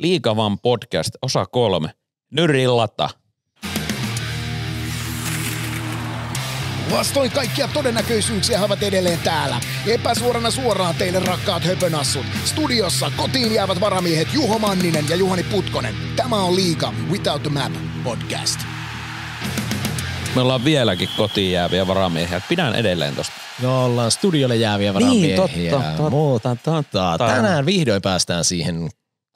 Liikavan podcast, osa kolme. Nyrillata. Vastoin kaikkia todennäköisyyksiä ovat edelleen täällä. Epäsuorana suoraan teille rakkaat höpönassut. Studiossa kotiin jäävät varamiehet Juho Manninen ja Juhani Putkonen. Tämä on Liika Without the Map podcast. Me ollaan vieläkin kotiin jääviä varamiehiä. Pidän edelleen tosta. Joo, ollaan studiolle jääviä varamiehiä. Niin, totta, totta, Muuta, totta. Tänään vihdoin päästään siihen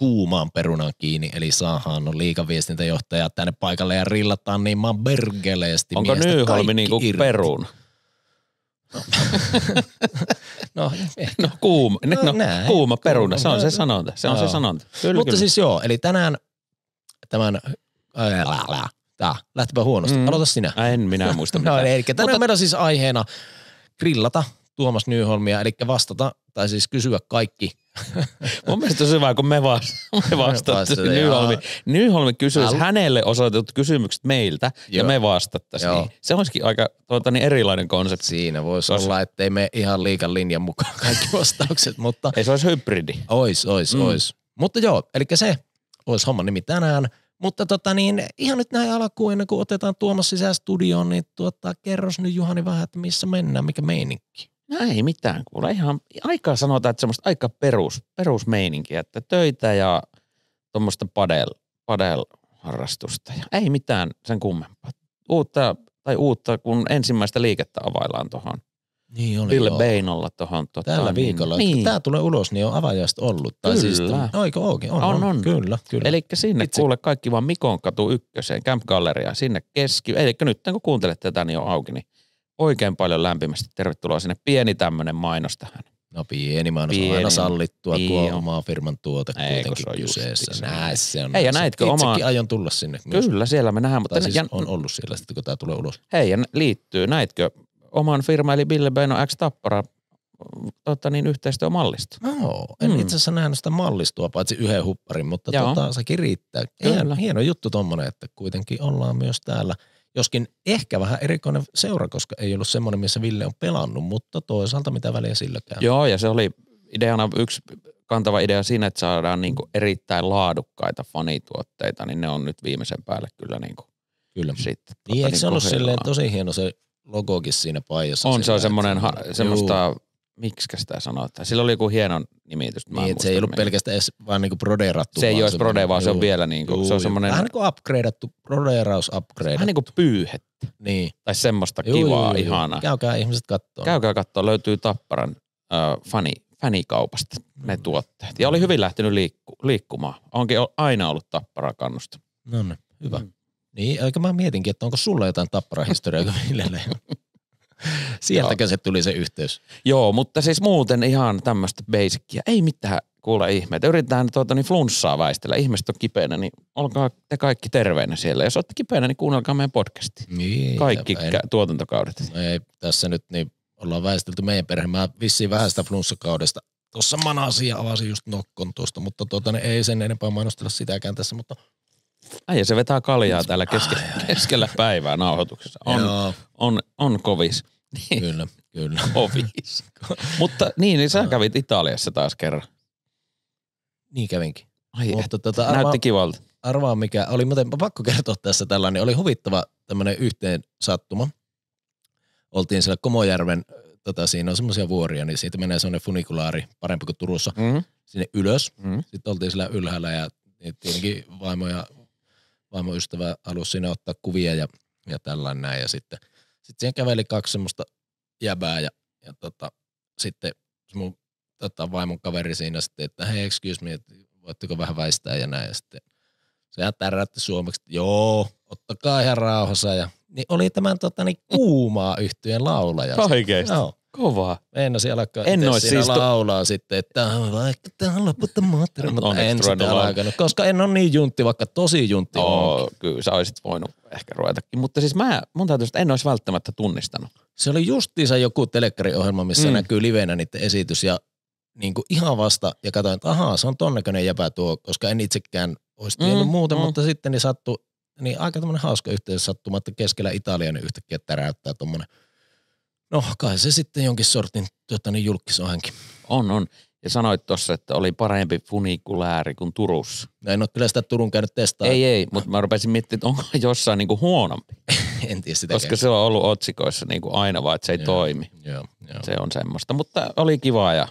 kuumaan perunan kiinni, eli saahan on liikaviestintäjohtaja tänne paikalle ja rillataan niin maan bergeleesti Onko Nyholmi niin kuin perun? No. no, no, kuuma, no, no, näin, kuuma peruna, kuuma. se on se sanonta. Se on se sanonta. Kyllä, Mutta kyllä. siis joo, eli tänään tämän, lähtipä huonosti, mm. aloita sinä. En minä muista no, mitään. no, eli tänään Mutta... meillä on siis aiheena grillata Tuomas Nyholmia, eli vastata, tai siis kysyä kaikki. Mun mielestä se hyvä, kun me, vas, me vastattaisiin Nyholmi. Nyholmi kysyisi hänelle osoitetut kysymykset meiltä, Joo. ja me vastattaisiin. Joo. Niin. Se olisikin aika tuota, niin erilainen konsepti. Siinä voisi Kos... olla, ettei me ihan liikan linjan mukaan kaikki vastaukset, mutta... Ei se olisi hybridi. Ois, ois, mm. ois. Mutta joo, eli se olisi homman nimi tänään. Mutta tota niin, ihan nyt näin alkuun, ennen kuin otetaan Tuomas sisään studioon, niin tuota, kerros nyt Juhani vähän, että missä mennään, mikä meininki. No ei mitään kuule. Ihan aikaa sanotaan, että semmoista aika perus, perusmeininkiä, että töitä ja tuommoista padel, padel-harrastusta. Ja ei mitään sen kummempaa. Uutta, tai uutta, kun ensimmäistä liikettä availlaan tuohon niin oli, Ville Beinolla tuohon. Tota, Tällä niin, viikolla. Niin. Tämä tulee ulos, niin on avajasta ollut. Tai siis kyllä. Siis, no, eikö On, on, on. on. Kyllä, kyllä. Eli sinne Itse. kuule kaikki vaan Mikon katu ykköseen, Camp Galleria, sinne keski. Eli nyt kun kuuntelet tätä, niin on auki, niin oikein paljon lämpimästi tervetuloa sinne. Pieni tämmöinen mainos tähän. No pieni mainos pieni. on aina sallittua, pieni. kun on omaa firman tuote Ei, kuitenkin se kyseessä. Se. Näin se on. Hei ja näitkö omaa... aion tulla sinne. Myös. Kyllä, siellä me nähdään. Mutta siis ja... on ollut siellä sitten, kun tämä tulee ulos. Hei ja liittyy, näitkö oman firma eli Bill Beno X Tappara tota niin, yhteistyömallista. No, en mm. itse asiassa nähnyt sitä mallistua, paitsi yhden hupparin, mutta tota, sekin riittää. Kyllä. Hieno juttu tuommoinen, että kuitenkin ollaan myös täällä – Joskin ehkä vähän erikoinen seura, koska ei ollut semmoinen, missä Ville on pelannut, mutta toisaalta mitä väliä silläkään. Joo, ja se oli ideana yksi kantava idea siinä, että saadaan niin kuin erittäin laadukkaita fanituotteita, niin ne on nyt viimeisen päälle kyllä niin kuin Kyllä. Sit, tota, niin, eikö se niin ollut silleen tosi hieno se logokin siinä paijassa? On, sillä, se on semmoinen, ha, semmoista miksi sitä sanotaan? Sillä oli joku hieno nimitys. Niin, se ei ollut nimen. pelkästään edes vaan niinku brodeerattu. Se ei ole brode, vaan se on vielä niinku, juu, se on semmoinen. Vähän niinku upgradeattu, brodeeraus upgradeattu. Vähän niinku pyyhettä. Niin. Tai semmoista juu, kivaa, juu, ihanaa. Käykää ihmiset kattoon. Käykää kattoon, löytyy Tapparan äh, fani, fanikaupasta ne tuotteet. Ja oli hyvin lähtenyt liikku, liikkumaan. Onkin aina ollut Tappara kannusta. No niin, hyvä. Mm. Niin, aika mä mietinkin, että onko sulla jotain Tappara historiaa, kun Sieltäkö se tuli se yhteys? Joo, mutta siis muuten ihan tämmöistä basicia. Ei mitään kuule ihmeitä. Yritetään tuota, niin flunssaa väistellä. Ihmiset on kipeänä, niin olkaa te kaikki terveinä siellä. Jos olette kipeänä, niin kuunnelkaa meidän podcasti. Niin, kaikki ei, tuotantokaudet. Ei, tässä nyt niin ollaan väistelty meidän perhe. Mä vissiin vähän sitä flunssakaudesta tuossa manasi ja avasin just nokkon tuosta, mutta tuota, niin ei sen enempää mainostella sitäkään tässä, mutta Äijä se vetää kaljaa täällä keske, keskellä päivää nauhoituksessa. On, on, on kovis. Niin. Kyllä, kyllä. Mutta niin, niin sä kävit Italiassa taas kerran. Niin kävinkin. Ai Mutta et, tota, arvaa, näytti kivalta. Arvaa mikä, oli muuten pakko kertoa tässä tällainen, oli huvittava tämmöinen yhteen sattuma. Oltiin siellä Komojärven, tota, siinä on semmoisia vuoria, niin siitä menee semmoinen funikulaari, parempi kuin Turussa, mm-hmm. sinne ylös. Mm-hmm. Sitten oltiin siellä ylhäällä ja niin tietenkin vaimo ja vaimoystävä halusi sinne ottaa kuvia ja, ja tällainen näin. Ja sitten – sitten siihen käveli kaksi semmoista jäbää ja, ja tota, sitten mun tota, vaimon kaveri siinä sitten, että hei excuse me, että voitteko vähän väistää ja näin. Ja sitten sehän täräytti suomeksi, että joo, ottakaa ihan rauhassa. Ja, niin oli tämän tota, niin, kuumaa yhtyjen laulaja. Oikeesti? Joo. Kovaa. En siellä alkaa en siinä siis laulaa to... sitten, että vaikka tämä loputta moottori, mutta en sitä alkanut, koska en ole niin juntti, vaikka tosi juntti Oh, onkin. Kyllä sä olisit voinut ehkä ruvetakin, mutta siis mä, mun täytyy että en olisi välttämättä tunnistanut. Se oli justiinsa joku telekkariohjelma, missä mm. näkyy livenä niiden esitys ja niin kuin ihan vasta ja katsoin, että ahaa, se on ton näköinen jäpä tuo, koska en itsekään olisi tiennyt mm, muuta, mm. mutta sitten niin sattui, niin aika tämmöinen hauska yhteys sattumatta että keskellä Italian niin yhtäkkiä täräyttää tuommoinen – No kai se sitten jonkin sortin tuota, niin julkis On, on. Ja sanoit tuossa, että oli parempi funikulääri kuin Turussa. No en ole kyllä sitä Turun käynyt testaa. Ei, ei, mutta mä rupesin miettimään, että onko jossain niin kuin huonompi. en tiedä sitä. Koska se on ollut otsikoissa kuin niinku aina vaan, että se ei joo, toimi. Joo, joo. Se on semmoista, mutta oli kivaa ja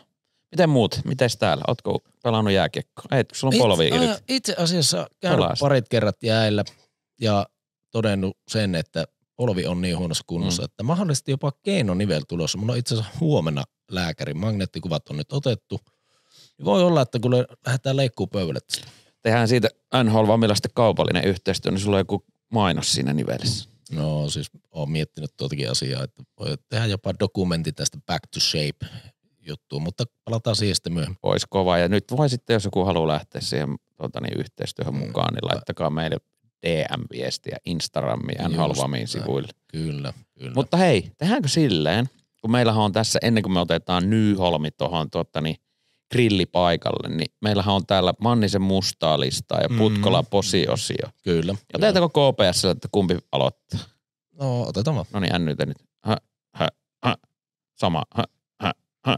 Miten muut? Mites täällä? Ootko pelannut jääkiekkoa? Ei, sulla on polvi itse, itse asiassa käynyt Pelaasta. parit kerrat jäillä ja todennut sen, että polvi on niin huonossa kunnossa, mm. että mahdollisesti jopa keinonivel tulossa. Mun on itse asiassa huomenna lääkärin magneettikuvat on nyt otettu. Voi olla, että kun lähdetään leikkuu pöydälle Tehdään siitä NHL Vamilasta kaupallinen yhteistyö, niin sulla on joku mainos siinä nivelissä. No siis oon miettinyt tuotakin asiaa, että voi tehdä jopa dokumentti tästä back to shape juttu, mutta palataan siihen sitten myöhemmin. Olisi kova ja nyt voi sitten, jos joku haluaa lähteä siihen tuota, niin yhteistyöhön mm. mukaan, niin laittakaa meille DM-viestiä Instagramia ja halvamiin sivuille. Kyllä, kyllä. Mutta hei, tehdäänkö silleen, kun meillä on tässä, ennen kuin me otetaan Nyholmi tuohon tuotta, niin grillipaikalle, niin meillähän on täällä Mannisen mustaa listaa ja mm-hmm. Putkola mm. posiosio. Kyllä. Ja Otetaanko KPS, että kumpi aloittaa? No, otetaan vaan. No niin, ännytä nyt. Hä, hä, hä. Sama. Hä, hä, hä.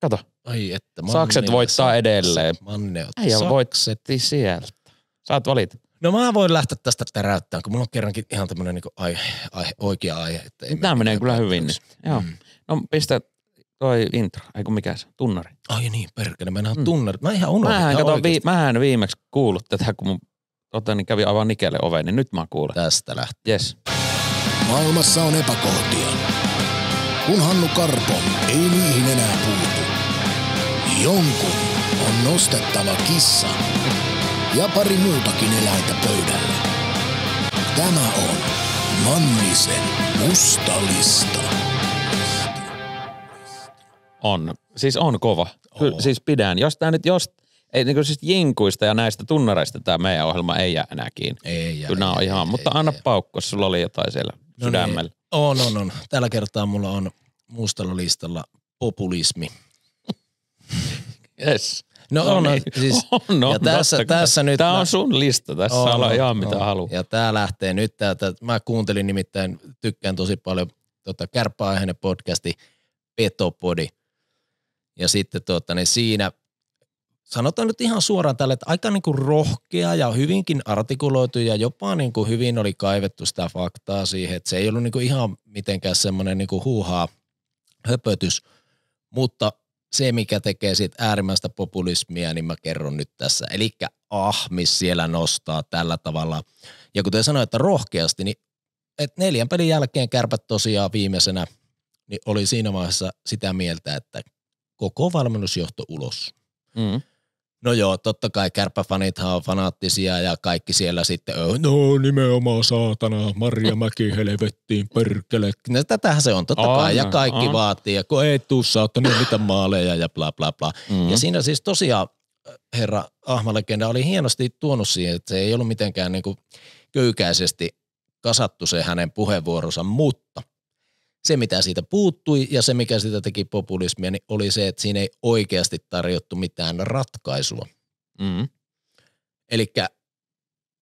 Kato. Ai että. Manne sakset voittaa sakset. edelleen. Manne Ei Äijä sakset. voitti sieltä. Saat valita. No mä voin lähteä tästä täräyttämään, kun mulla on kerrankin ihan tämmöinen niin aihe, aihe, oikea aihe. Että ei no Tämä menee kyllä hyvin. Niin. Joo. Mm. No pistä toi intro, ei kun mikä se, tunnari. Ai niin, perkele, mä mm. tunnari. Mä ihan unohdin. Mähän, kato, vii, mähän viimeksi kuullut tätä, kun mun tota, niin kävi aivan nikelle oveen, niin nyt mä kuulen. Tästä lähtee. Yes. Maailmassa on epäkohtia. Kun Hannu Karpo ei niihin enää puutu. Jonkun on nostettava kissa ja pari muutakin eläintä pöydälle. Tämä on Mannisen musta lista. On. Siis on kova. Kyllä, siis pidän. Jos tämä nyt, jos, ei, niin siis jinkuista ja näistä tunnareista tämä meidän ohjelma ei jää enää kiinni. Ei jää. Kyllä nämä on ihan, ei, mutta ei, anna ei, jos sulla oli jotain siellä no niin. sydämellä. Niin. On, on, on. Tällä kertaa mulla on mustalla listalla populismi. yes. No, no on, niin. siis, on, on, ja tässä, tässä nyt Tämä on mä, sun lista, tässä on, ala ihan mitä haluaa. Ja tämä lähtee nyt täältä, mä kuuntelin nimittäin, tykkään tosi paljon tota, kärppäaiheinen podcasti Petopodi. Ja sitten tota, niin siinä sanotaan nyt ihan suoraan tälle, että aika niin kuin rohkea ja hyvinkin artikuloitu ja jopa niin kuin hyvin oli kaivettu sitä faktaa siihen, että se ei ollut niin kuin ihan mitenkään semmoinen niin kuin huuhaa höpötys, mutta se, mikä tekee siitä äärimmäistä populismia, niin mä kerron nyt tässä. Eli Ahmis siellä nostaa tällä tavalla. Ja kuten sanoin, että rohkeasti, niin et neljän pelin jälkeen kärpät tosiaan viimeisenä, niin oli siinä vaiheessa sitä mieltä, että koko valmennusjohto ulos. Mm. No joo, totta kai kärppäfanithan on fanaattisia ja kaikki siellä sitten, no nimenomaan saatana, Maria Mäki helvettiin, perkele. No tätähän se on totta aina, kai ja kaikki aina. vaatii ja kun ei tuu saatana niin mitä maaleja ja bla bla bla. Mm-hmm. Ja siinä siis tosiaan herra Ahmalegenda oli hienosti tuonut siihen, että se ei ollut mitenkään niin kuin köykäisesti kasattu se hänen puheenvuoronsa, mutta – se, mitä siitä puuttui ja se, mikä sitä teki populismia, niin oli se, että siinä ei oikeasti tarjottu mitään ratkaisua. Mm. Eli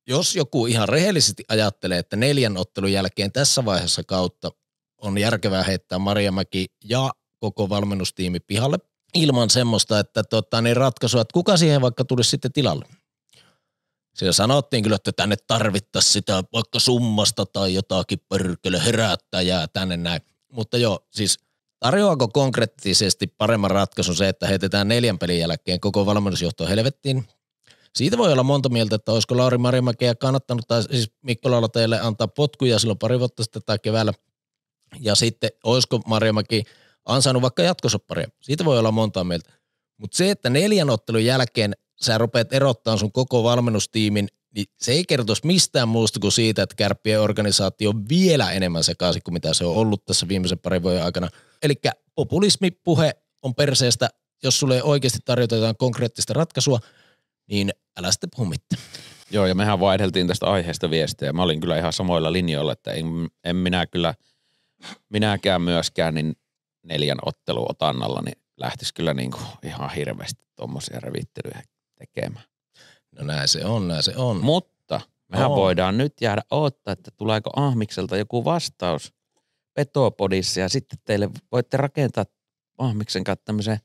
jos joku ihan rehellisesti ajattelee, että neljän ottelun jälkeen tässä vaiheessa kautta on järkevää heittää Mäki ja koko valmennustiimi pihalle ilman semmoista, että tota, niin ratkaisua, että kuka siihen vaikka tulisi sitten tilalle. Siellä sanottiin kyllä, että tänne tarvittaisiin sitä vaikka summasta tai jotakin pörkölö herättäjää tänne näin. Mutta joo, siis tarjoako konkreettisesti paremman ratkaisun se, että heitetään neljän pelin jälkeen koko valmennusjohto helvettiin? Siitä voi olla monta mieltä, että olisiko Lauri Marimäkeä kannattanut, tai siis Mikko teille antaa potkuja silloin pari vuotta sitten tai keväällä, ja sitten olisiko Marimäki ansainnut vaikka jatkosopparia. Siitä voi olla monta mieltä. Mutta se, että neljän ottelun jälkeen sä rupeat erottaa sun koko valmennustiimin niin se ei kertoisi mistään muusta kuin siitä, että kärppien organisaatio on vielä enemmän sekaisin kuin mitä se on ollut tässä viimeisen parin vuoden aikana. Eli populismipuhe on perseestä, jos sulle oikeasti tarjota jotain konkreettista ratkaisua, niin älä sitten puhu mitään. Joo, ja mehän vaihdeltiin tästä aiheesta viestejä. Mä olin kyllä ihan samoilla linjoilla, että en, en minä kyllä, minäkään myöskään, niin neljän otteluotannalla, otannalla, niin lähtisi kyllä niin kuin ihan hirveästi tuommoisia revittelyjä tekemään. No näin se on, näin se on. Mutta mehän on. voidaan nyt jäädä odottaa, että tuleeko Ahmikselta joku vastaus Petopodissa ja sitten teille voitte rakentaa Ahmiksen kanssa tämmöisen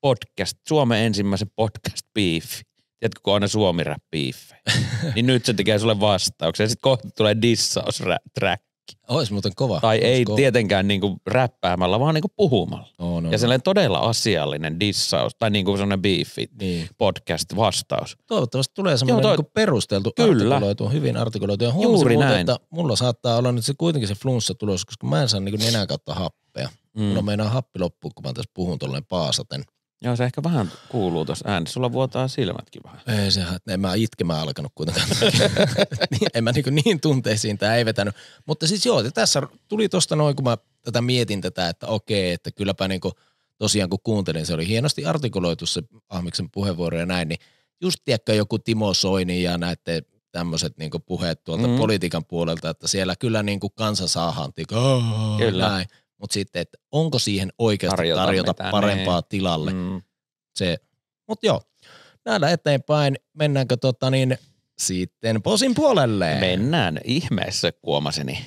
podcast, Suomen ensimmäisen podcast beef. Tiedätkö, kun aina suomi rap beef. niin nyt se tekee sulle vastauksen ja sitten kohta tulee dissaus track. Ois muuten kova. Tai Ois ei kova. tietenkään niinku räppäämällä, vaan niinku puhumalla. Oh, no, ja no. sellainen no. todella asiallinen dissaus tai niinku sellainen beefit niin. podcast vastaus. Toivottavasti tulee semmoinen Joo, toi... niinku perusteltu Kyllä. artikuloitu, hyvin artikuloitu. Ja Juuri muuten, näin. että mulla saattaa olla nyt se kuitenkin se flunssa tulos, koska mä en saa niinku nenän kautta happea. Mm. Mulla meinaa happi loppuun, kun mä tässä puhun tolleen paasaten. Joo, se ehkä vähän kuuluu tuossa äänessä. Sulla vuotaa silmätkin vähän. Ei se, en mä itkemään alkanut kuitenkaan. Niin, en mä niin, niin tunteisiin tämä ei vetänyt. Mutta siis joo, tässä tuli tuosta noin, kun mä tätä mietin tätä, että okei, että kylläpä niin kuin, tosiaan kun kuuntelin, se oli hienosti artikuloitu se Ahmiksen puheenvuoro ja näin, niin just tiedätkö joku Timo Soini ja näette tämmöiset niin puheet tuolta mm. politiikan puolelta, että siellä kyllä niin kuin kansa saa hantikaa. Kyllä. Näin mutta sitten, että onko siihen oikeasti tarjota, tarjota mitään, parempaa niin. tilalle. Mm. Se, mutta joo, näillä eteenpäin. Mennäänkö tota niin, sitten posin puolelle? Mennään ihmeessä kuomaseni.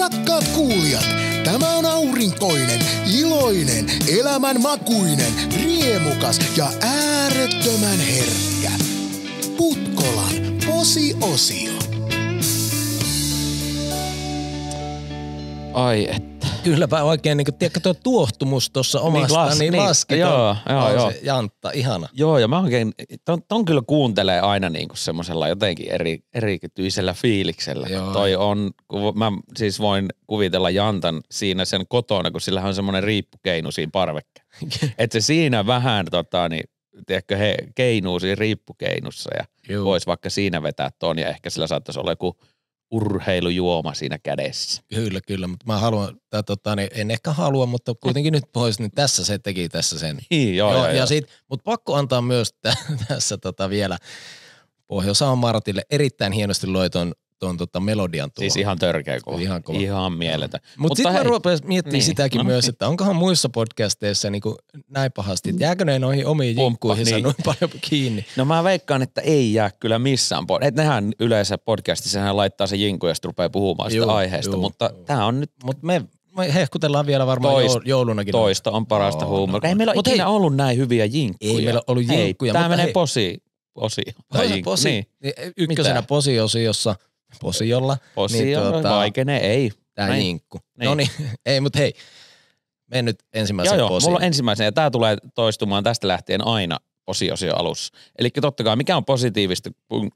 Rakkaat kuulijat, tämä on aurinkoinen, iloinen, elämänmakuinen, riemukas ja äärettömän herkkä. Putkolan posi-osio. Ai että. Kylläpä oikein, niin kuin, tiedätkö, tuo tuohtumus tuossa niin omasta, niin, las, niin, niin laski Joo, joo, joo. Se, Jantta, ihana. Joo, ja mä oikein, ton, ton kyllä kuuntelee aina niin kuin semmoisella jotenkin eri, erityisellä fiiliksellä. Joo. Toi on, mä siis voin kuvitella Jantan siinä sen kotona, kun sillä on semmoinen riippukeinu siinä parvekka että se siinä vähän tota, niin, tiedätkö, he keinuu siinä riippukeinussa ja Juu. voisi vaikka siinä vetää ton ja ehkä sillä saattaisi olla joku – urheilujuoma siinä kädessä. Kyllä, kyllä, mutta mä haluan, tai tota, niin en ehkä halua, mutta kuitenkin nyt pois, niin tässä se teki tässä sen. Niin, joo, joo, joo, ja joo. mutta pakko antaa myös tä, tässä tota vielä Pohjois-Martille erittäin hienosti loiton tuon tota melodian tuo. Siis ihan törkeä kova. Ihan, kova. ihan mieletä. Mutta Mut, Mutta sitten mä rupesin miettimään niin. sitäkin no, myös, niin. että onkohan muissa podcasteissa niinku näin pahasti, että jääkö ne noihin omiin jinkkuihin niin. noin paljon kiinni? No mä veikkaan, että ei jää kyllä missään. Että et nehän yleensä podcastissa laittaa se jinku ja sitten rupeaa puhumaan sitä juu, aiheesta, juu, mutta juu. tämä on nyt... Mut me me hehkutellaan vielä varmaan toista, joulunakin. Toista on parasta no, huumoria. No, ei meillä ole ikinä ei, ollut näin hyviä jinkkuja. Ei meillä ollut jinkkuja. tämä menee posi osio. posi, niin. niin ykkösenä posiosiossa – posiolla. Posiolla, niin, tuota, vaikenee, ei. Tää niinku. Niin. No niin, ei mut hei, mennyt nyt ensimmäisen joo, joo, mulla on ensimmäisen ja tää tulee toistumaan tästä lähtien aina posiosio alussa. Eli totta kai, mikä on positiivista,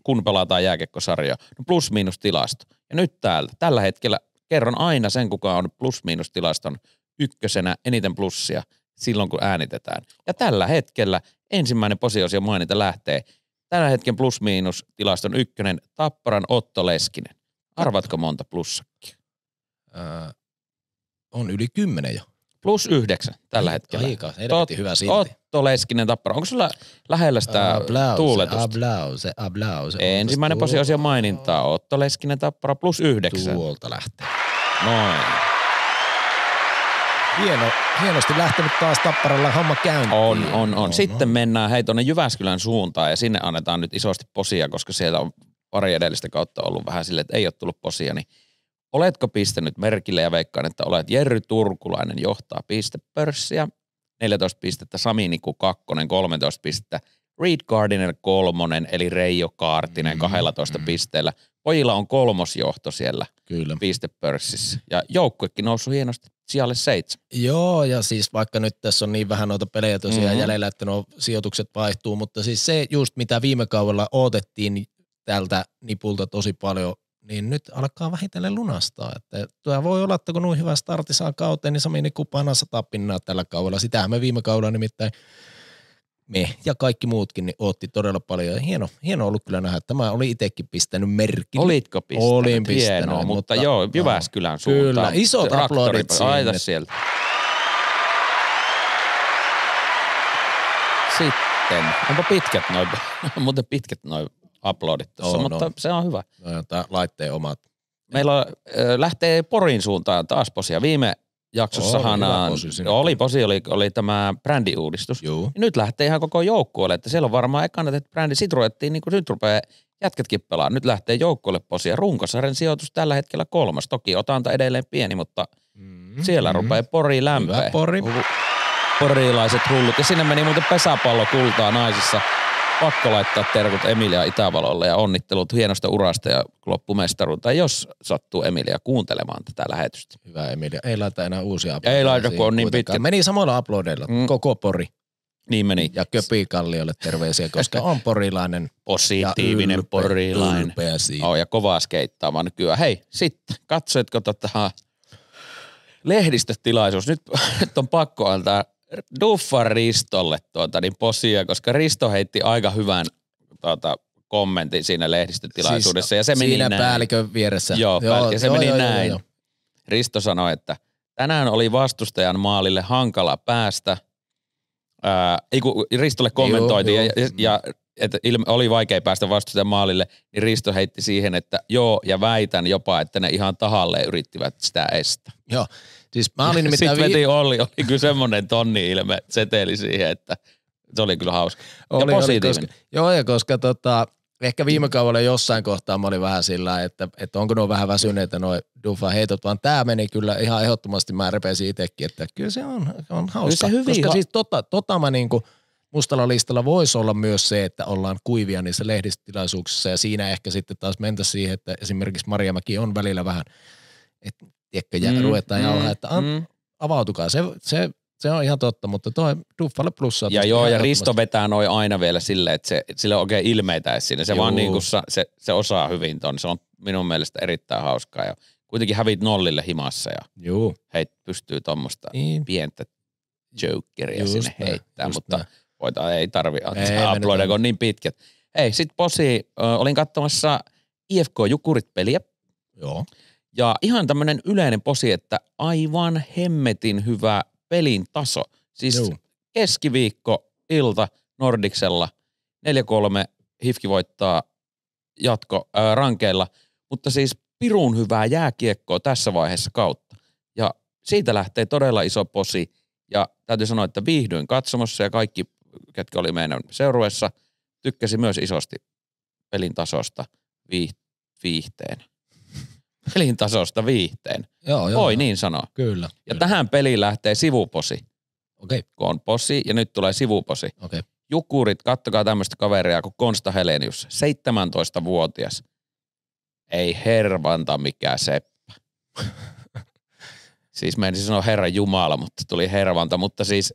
kun pelataan jääkekkosarja? No plus-miinus tilasto. Ja nyt täällä, tällä hetkellä kerron aina sen, kuka on plus-miinus tilaston ykkösenä eniten plussia silloin, kun äänitetään. Ja tällä hetkellä ensimmäinen posiosio mainita lähtee Tänä hetken plus-miinus tilaston ykkönen Tapparan Otto Leskinen. Arvatko monta plussakkia? Öö, on yli kymmenen jo. Plus yhdeksän tällä hetkellä. Aika, Tot, hyvä silti. Otto Leskinen Tappara. Onko sulla lähellä sitä ablause, tuuletusta? Ablause, ablause. Ensimmäinen posiosio mainintaa. Otto Leskinen Tappara plus yhdeksän. Tuolta lähtee. Noin. Hieno, hienosti lähtenyt taas Tapparalla homma käyntiin. On, on, on. Sitten mennään hei tuonne Jyväskylän suuntaan ja sinne annetaan nyt isosti posia, koska siellä on pari edellistä kautta ollut vähän sille, että ei ole tullut posia, niin oletko pistänyt merkille ja veikkaan, että olet Jerry Turkulainen johtaa pistepörssiä, 14 pistettä Sami Niku 2, 13 pistettä Reed Gardiner kolmonen, eli Reijo Kaartinen 12 mm-hmm. mm, mm-hmm. pisteellä. Pojilla on kolmosjohto siellä Kyllä. pistepörssissä. Ja joukkuekin noussut hienosti sijalle seitsemän. Joo, ja siis vaikka nyt tässä on niin vähän noita pelejä tosiaan mm-hmm. jäljellä, että nuo sijoitukset vaihtuu, mutta siis se just mitä viime kaudella otettiin tältä nipulta tosi paljon, niin nyt alkaa vähitellen lunastaa. Että tuo voi olla, että kun noin hyvä startti saa kauteen, niin Sami Nikku painaa sata pinnaa tällä kaudella. Sitähän me viime kaudella nimittäin me ja kaikki muutkin niin otti todella paljon. Ja hieno, hieno ollut kyllä nähdä. Tämä oli itsekin pistänyt merkin. Olitko pistänyt? Olin pistänyt. Hienoa, mutta, mutta joo, Jyväskylän suuntaan. Kyllä, isot aplodit sinne. sieltä. Sitten, onpa pitkät noin, muuten pitkät noin aplodit tuossa, no, mutta no. se on hyvä. No, laitteen omat. Meillä on, lähtee Porin suuntaan taas posia. Viime jaksossa oli, Hanaan. Posi oli posi, oli, oli tämä brändiuudistus. Juu. nyt lähtee ihan koko joukkueelle, että siellä on varmaan ekana, että brändi sit ruvettiin, niin kuin nyt rupeaa jätketkin pelaamaan. Nyt lähtee joukkueelle posia. Runkosarjan sijoitus tällä hetkellä kolmas. Toki otanta edelleen pieni, mutta mm, siellä rupeaa pori lämpöä. Pori. Porilaiset hullut. Ja sinne meni muuten pesäpallo kultaa naisissa pakko laittaa terkut Emilia Itävalolle ja onnittelut hienosta urasta ja loppumestaruuteen, jos sattuu Emilia kuuntelemaan tätä lähetystä. Hyvä Emilia. Ei laita enää uusia aplodeja. Ei laita, kun on niin pitkä. Meni samoilla aplodeilla, mm. koko pori. Niin meni. Ja Kalliolle terveisiä, koska on porilainen. Positiivinen ja porilainen. Ylpeä siitä. Oh, ja kovaa skeittaamaan nykyään. Hei, sitten, katsoitko tota lehdistötilaisuus? Nyt, nyt on pakko antaa duffaa Ristolle tuota, niin posia, koska Risto heitti aika hyvän tuota, kommentin siinä lehdistötilaisuudessa. Siis, ja se meni siinä näin. päällikön vieressä. Joo, joo päällikö, ja se joo, meni joo, näin. Joo, joo. Risto sanoi, että tänään oli vastustajan maalille hankala päästä. Ää, ei kun Ristolle kommentoitiin joo, ja, joo. ja, ja että ilme, oli vaikea päästä vastustajan maalille, niin Risto heitti siihen, että joo, ja väitän jopa, että ne ihan tahalleen yrittivät sitä estää. Joo, Siis mä olin nimittäin... Sitten veti Olli, oli kyllä semmoinen tonni ilme seteli siihen, että se oli kyllä hauska. Oli, ja oli, Koska, joo, ja koska tota, ehkä viime kaudella jossain kohtaa mä olin vähän sillä, että, että onko nuo vähän väsyneitä nuo Dufa heitot, vaan tämä meni kyllä ihan ehdottomasti, mä repesin itsekin, että kyllä se on, on hauska. Kyllä se hyvin koska ha- siis tota, tota mä niinku, mustalla listalla voisi olla myös se, että ollaan kuivia niissä lehdistilaisuuksissa ja siinä ehkä sitten taas mentä siihen, että esimerkiksi Marjamäki on välillä vähän, että tiedätkö, ja mm, ruvetaan mm, jauhaa, että an, mm. avautukaa. Se, se, se on ihan totta, mutta toi Duffalle plussa. Ja joo, ja Risto vetää noi aina vielä silleen, että se, sillä on oikein ilmeitä siinä. Se Juu. vaan niin kuin, se, se osaa hyvin ton. Se on minun mielestä erittäin hauskaa. Ja kuitenkin hävit nollille himassa ja Juu. heit pystyy tuommoista niin. pientä jokeria just sinne heittää, mutta voita, ei tarvi aploida, kun on niin pitkät. Hei, sit Posi, olin katsomassa IFK Jukurit-peliä. Joo. Ja ihan tämmöinen yleinen posi, että aivan hemmetin hyvä pelin taso. Siis Juu. keskiviikko ilta Nordiksella 4-3 Hifki voittaa jatko äh, rankeilla, mutta siis pirun hyvää jääkiekkoa tässä vaiheessa kautta. Ja siitä lähtee todella iso posi ja täytyy sanoa, että viihdyin katsomassa ja kaikki, ketkä oli meidän seurueessa, tykkäsi myös isosti pelin tasosta viihteen viihteenä elintasosta viihteen. Joo, joo, Voi joo. niin sanoa. Kyllä. Ja kyllä. tähän peliin lähtee sivuposi. Okei. Okay. Kun on posi ja nyt tulee sivuposi. Okei. Okay. Jukurit, kattokaa tämmöistä kaveria kuin Konsta Helenius, 17-vuotias. Ei hervanta mikä seppä. siis mä en sano Herra Jumala, mutta tuli hervanta, mutta siis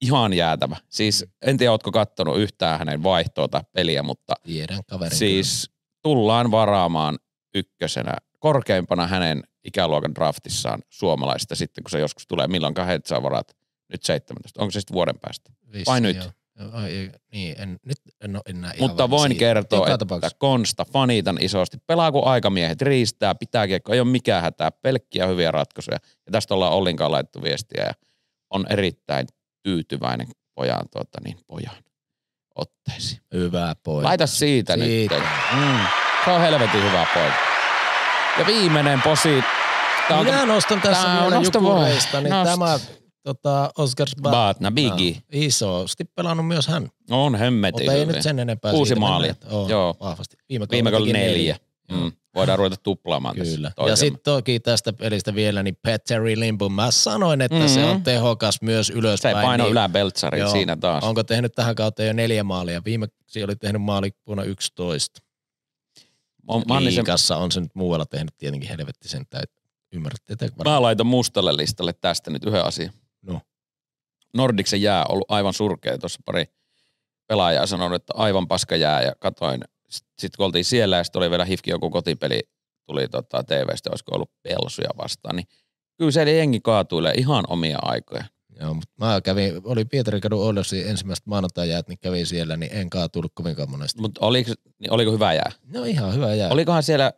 ihan jäätävä. Siis en tiedä, ootko kattonut yhtään hänen vaihtoa peliä, mutta Tiedän, kaverin siis tullaan varaamaan ykkösenä korkeimpana hänen ikäluokan draftissaan suomalaista sitten, kun se joskus tulee, Milloin heitä saa varat, nyt 17, onko se sitten vuoden päästä? Vissi, Vai nyt? Joo. Ai, niin, en, nyt en ole enää ihan Mutta voin kertoa, että tapauksessa. Konsta fanitan isosti. Pelaa kun aikamiehet, riistää, pitää kiekko, ei ole mikään hätää, pelkkiä hyviä ratkaisuja. Ja tästä ollaan Ollinkaan laittu viestiä ja on erittäin tyytyväinen pojan, tuota, niin, pojan otteisiin. Hyvä poika. Laita siitä, siitä. nyt. Mm. Se on helvetin hyvä poika. Ja viimeinen posi. Tää Minä on, nostan tässä tää vielä jukureista, niin Nost. tämä tota, Oscar Batna, iso. Isosti pelannut myös hän. No on hemmetin. Mutta ei nyt sen enempää Kuusi maalia. On, Joo. Vahvasti. Viime, Viime neljä. neljä. Mm. Voidaan ruveta tuplaamaan Kyllä. Tässä ja sitten toki tästä pelistä vielä, niin Petteri Limbo, mä sanoin, että mm-hmm. se on tehokas myös ylöspäin. Se ei paino niin, ylä siinä taas. Onko tehnyt tähän kautta jo neljä maalia? Viimeksi oli tehnyt maali vuonna 11. Liikassa on se nyt muualla tehnyt tietenkin helvetti sen, tai ymmärrätte. Mä laitan mustalle listalle tästä nyt yhden asian. No. Nordiksen jää on ollut aivan surkea. Tuossa pari pelaajaa sanoi, että aivan paska jää ja katoin. Sitten kun oltiin siellä ja sitten oli vielä hifki joku kotipeli, tuli tota TVstä, olisiko ollut pelsuja vastaan, niin kyllä se jengi kaatuilee ihan omia aikoja. Joo, mutta mä kävin, oli Pietarin kadun Oilersin ensimmäiset maanantajäät, niin kävin siellä, niin en kaatunut kovinkaan monesti. Mutta oliko, niin oliko hyvä jää? No ihan hyvä jää. Olikohan siellä,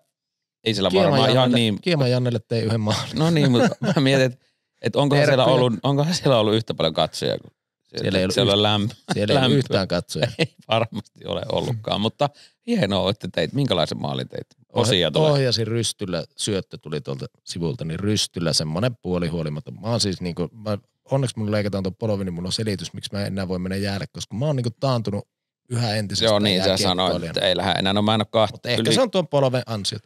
ei siellä Kiema varmaan Jannelle, ihan niin. Kiema Jannelle tein yhden maalin. No niin, mutta mä mietin, että et onkohan, siellä ollut, onkohan siellä ollut yhtä paljon katsoja kuin siellä, siellä ei ollut, siellä yhtä, lämp- siellä ei lämpö. ollut yhtään katsoja. Ei varmasti ole ollutkaan, mutta hienoa, että teit. Minkälaisen maalin teit? Osia tulee. Ohjasin rystyllä, syöttö tuli tuolta sivulta, niin rystyllä semmoinen puoli huolimaton. Mä oon siis niin kuin, mä onneksi mun leikataan tuon polvi, niin mulla on selitys, miksi mä enää voi mennä jäädä, koska mä oon niinku taantunut yhä entisestään. Joo, niin sä sanoit, että ei lähde enää. No mä en ole kahteen. Mutta ehkä yli... se on tuon polven ansiot.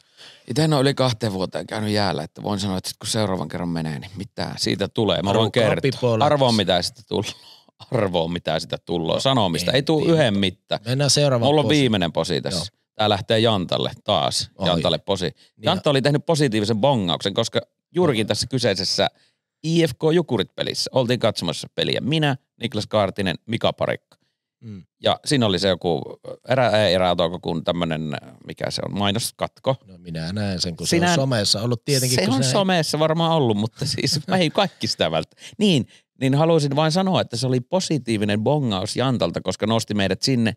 Itse en ole yli kahteen vuoteen käynyt jäällä, että voin sanoa, että sit kun seuraavan kerran menee, niin mitä siitä tulee. Mä voin kertoa. Arvoon mitä sitä tulee. Arvoon mitä sitä tulee. Sanomista. Ei tule yhden mitään. Mennään seuraavaan Mulla on posi. viimeinen posi tässä. Joo. Tää lähtee Jantalle taas. Oi. Jantalle posi. Niin Jantta oli tehnyt positiivisen bongauksen, koska juurikin tässä kyseisessä – IFK Jukurit pelissä. Oltiin katsomassa peliä minä, Niklas Kaartinen, Mika Parikka. Mm. Ja siinä oli se joku erä, erä kun tämmöinen, mikä se on, mainoskatko. No minä näen sen, kun Sinä, se on somessa ollut tietenkin. Se on sinä... somessa varmaan ollut, mutta siis mä ei kaikki sitä välttä. Niin, niin haluaisin vain sanoa, että se oli positiivinen bongaus Jantalta, koska nosti meidät sinne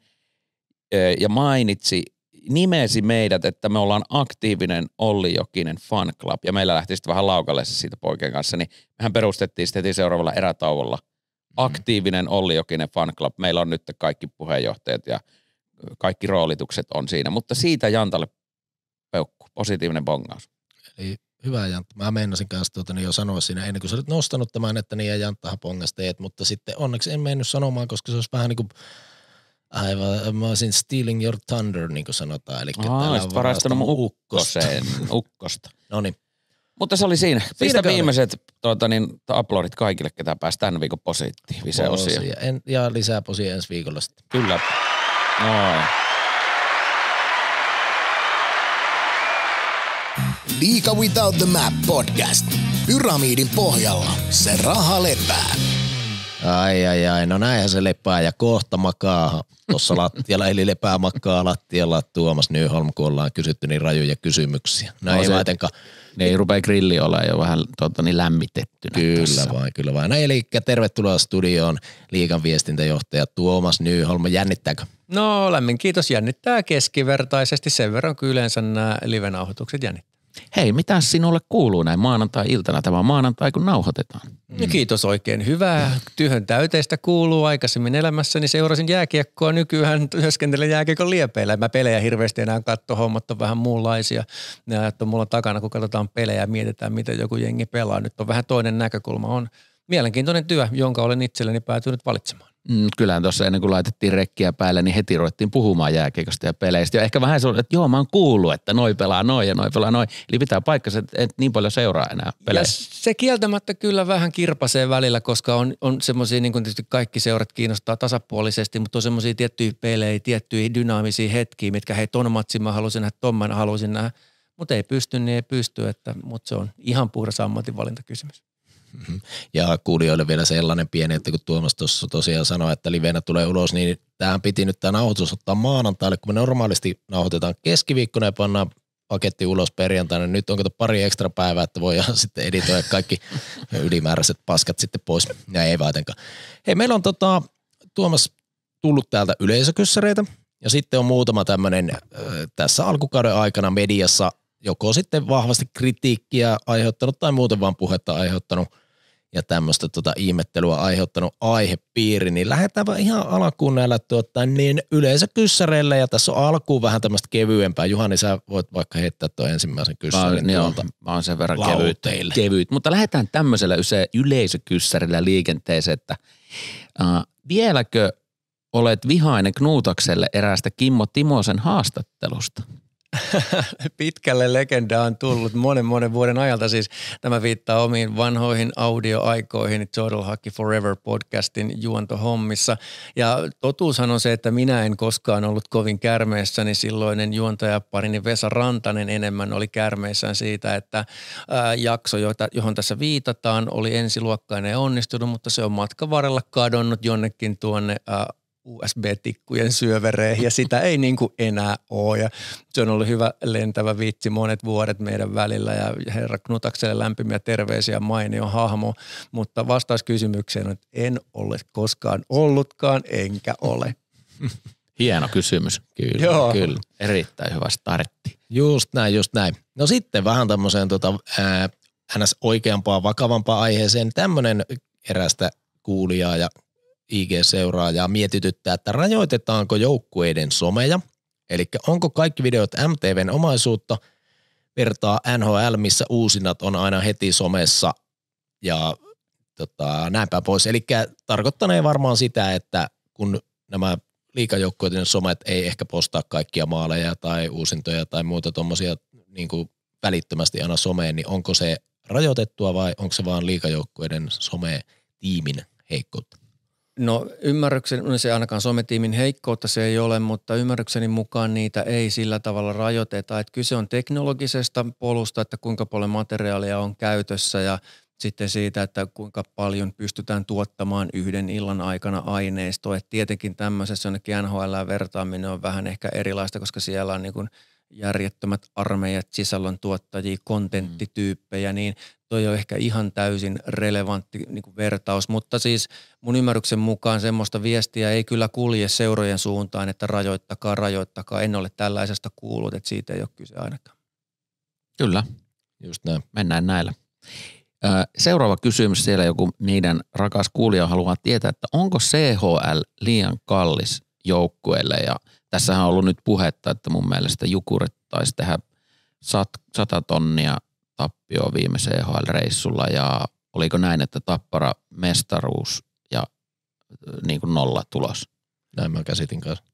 ja mainitsi nimesi meidät, että me ollaan aktiivinen Olli Jokinen fan club ja meillä lähti sitten vähän laukalle siitä poikien kanssa, niin mehän perustettiin sitten heti seuraavalla erätauolla mhm. aktiivinen Olli Jokinen fan club. Meillä on nyt kaikki puheenjohtajat ja kaikki roolitukset on siinä, mutta siitä Jantalle peukku, positiivinen bongaus. Eli hyvä Jantta. Mä meinasin kanssa tuota, niin jo sanoa siinä ennen kuin sä olet nostanut tämän, että niin ja Janttahan pongas teet, mutta sitten onneksi en mennyt sanomaan, koska se olisi vähän niin kuin Aivan, äh, mä olisin stealing your thunder, niin kuin sanotaan. Eli Aa, olisit varastanut mun ukkoseen, ukkosta. no niin. Mutta se oli siinä. Pistä viimeiset tuota, niin, aplodit kaikille, ketä pääsi tämän viikon positiiviseen osioon. En, ja lisää posia ensi viikolla sitten. Kyllä. Noin. Liika Without the Map podcast. Pyramiidin pohjalla se raha lepää. Ai ai ai, no näinhän se lepää ja kohta makaa tuossa lattialla, eli lepää makaa lattialla Tuomas Nyholm, kun ollaan kysytty niin rajuja kysymyksiä. No, no ei vaatenkaan. Ne ei rupea grilli olla jo vähän tuota, niin lämmitettynä. Kyllä tässä. vain, kyllä vain. No, eli tervetuloa studioon liikan viestintäjohtaja Tuomas Nyholm. Jännittääkö? No lämmin kiitos, jännittää keskivertaisesti. Sen verran kun yleensä nämä live-nauhoitukset jännittää hei, mitä sinulle kuuluu näin maanantai-iltana, tämä maanantai kun nauhoitetaan. Mm. Kiitos oikein. Hyvää työhön täyteistä kuuluu. Aikaisemmin elämässäni seurasin jääkiekkoa. Nykyään työskentelen jääkiekon liepeillä. Mä pelejä hirveästi enää katso, hommat on vähän muunlaisia. että mulla on takana, kun katsotaan pelejä ja mietitään, mitä joku jengi pelaa. Nyt on vähän toinen näkökulma. On mielenkiintoinen työ, jonka olen itselleni päätynyt valitsemaan. Mm, kyllähän tuossa ennen kuin laitettiin rekkiä päälle, niin heti ruvettiin puhumaan jääkiekosta ja peleistä. Ja ehkä vähän se että joo, mä oon kuullut, että noi pelaa noin ja noi pelaa noin. Eli pitää paikka, että et niin paljon seuraa enää pelejä. Ja se kieltämättä kyllä vähän kirpasee välillä, koska on, on semmoisia, niin kuin tietysti kaikki seurat kiinnostaa tasapuolisesti, mutta on semmoisia tiettyjä pelejä, tiettyjä dynaamisia hetkiä, mitkä hei, ton matsin mä halusin nähdä, ton mä halusin nähdä. Mutta ei pysty, niin ei pysty, että, mutta se on ihan puhdas ammatinvalintakysymys. Ja kuulijoille vielä sellainen pieni, että kun Tuomas tuossa tosiaan sanoi, että livenä tulee ulos, niin tähän piti nyt tämä nauhoitus ottaa maanantaille, kun me normaalisti nauhoitetaan keskiviikkona ja pannaan paketti ulos perjantaina. Nyt on kato pari ekstra päivää, että voidaan sitten editoida kaikki ylimääräiset paskat sitten pois. Ja ei vaatenkaan. Hei, meillä on tota, Tuomas tullut täältä yleisökyssäreitä ja sitten on muutama tämmöinen äh, tässä alkukauden aikana mediassa joko sitten vahvasti kritiikkiä aiheuttanut tai muuten vaan puhetta aiheuttanut ja tämmöistä tota ihmettelyä aiheuttanut aihepiiri, niin lähdetään vaan ihan alkuun näillä tuota, niin kyssäreillä, ja tässä on alkuun vähän tämmöistä kevyempää. Juhani, sä voit vaikka heittää tuon ensimmäisen kyssärin mä, tuolta joo, mä oon sen verran kevyt, kevyt, mutta lähdetään tämmöisellä yleisökyssärillä liikenteeseen, että äh, vieläkö olet vihainen Knuutakselle eräästä Kimmo Timosen haastattelusta? pitkälle legenda on tullut monen monen vuoden ajalta. Siis tämä viittaa omiin vanhoihin audioaikoihin Total Hockey Forever podcastin juontohommissa. Ja totuushan on se, että minä en koskaan ollut kovin kärmeessäni. Silloinen juontajaparini Vesa Rantanen enemmän oli kärmeessään siitä, että ää, jakso, johon tässä viitataan, oli ensiluokkainen ja onnistunut, mutta se on matkan varrella kadonnut jonnekin tuonne ää, USB-tikkujen syövereihin ja sitä ei niin kuin enää ole. Ja se on ollut hyvä lentävä vitsi monet vuodet meidän välillä ja herra Knutakselle lämpimiä terveisiä, mainio hahmo. Mutta vastaus kysymykseen on, että en ole koskaan ollutkaan enkä ole. Hieno kysymys, kyllä, Joo. kyllä. Erittäin hyvä startti. Just näin, just näin. No sitten vähän tämmöiseen tota, ää, ns. oikeampaa, vakavampaa aiheeseen. Tämmöinen erästä kuulijaa ja IG-seuraajaa mietityttää, että rajoitetaanko joukkueiden someja, eli onko kaikki videot MTVn omaisuutta, vertaa NHL, missä uusinat on aina heti somessa ja tota, näinpä pois. Eli tarkoittaneen varmaan sitä, että kun nämä liikajoukkueiden somet ei ehkä postaa kaikkia maaleja tai uusintoja tai muuta tuommoisia niin välittömästi aina someen, niin onko se rajoitettua vai onko se vaan liikajoukkueiden some-tiimin heikkoutta? No ymmärrykseni, no, se ainakaan sometiimin heikkoutta se ei ole, mutta ymmärrykseni mukaan niitä ei sillä tavalla rajoiteta. Että kyse on teknologisesta polusta, että kuinka paljon materiaalia on käytössä ja sitten siitä, että kuinka paljon pystytään tuottamaan yhden illan aikana aineistoa. Et tietenkin tämmöisessä jonnekin NHL vertaaminen on vähän ehkä erilaista, koska siellä on niin kuin – järjettömät armeijat, sisällön tuottajia, mm. kontenttityyppejä, niin toi on ehkä ihan täysin relevantti niin kuin vertaus. Mutta siis mun ymmärryksen mukaan semmoista viestiä ei kyllä kulje seurojen suuntaan, että rajoittakaa, rajoittakaa. En ole tällaisesta kuullut, että siitä ei ole kyse ainakaan. Kyllä, just näin. Mennään näillä. Seuraava kysymys siellä joku meidän rakas kuulija haluaa tietää, että onko CHL liian kallis joukkueelle ja – Tässähän on ollut nyt puhetta, että mun mielestä Jukurit taisi tehdä sat, sata tonnia tappioa viime CHL-reissulla e ja oliko näin, että tappara mestaruus ja niin kuin nolla tulos? Näin mä käsitin kanssa.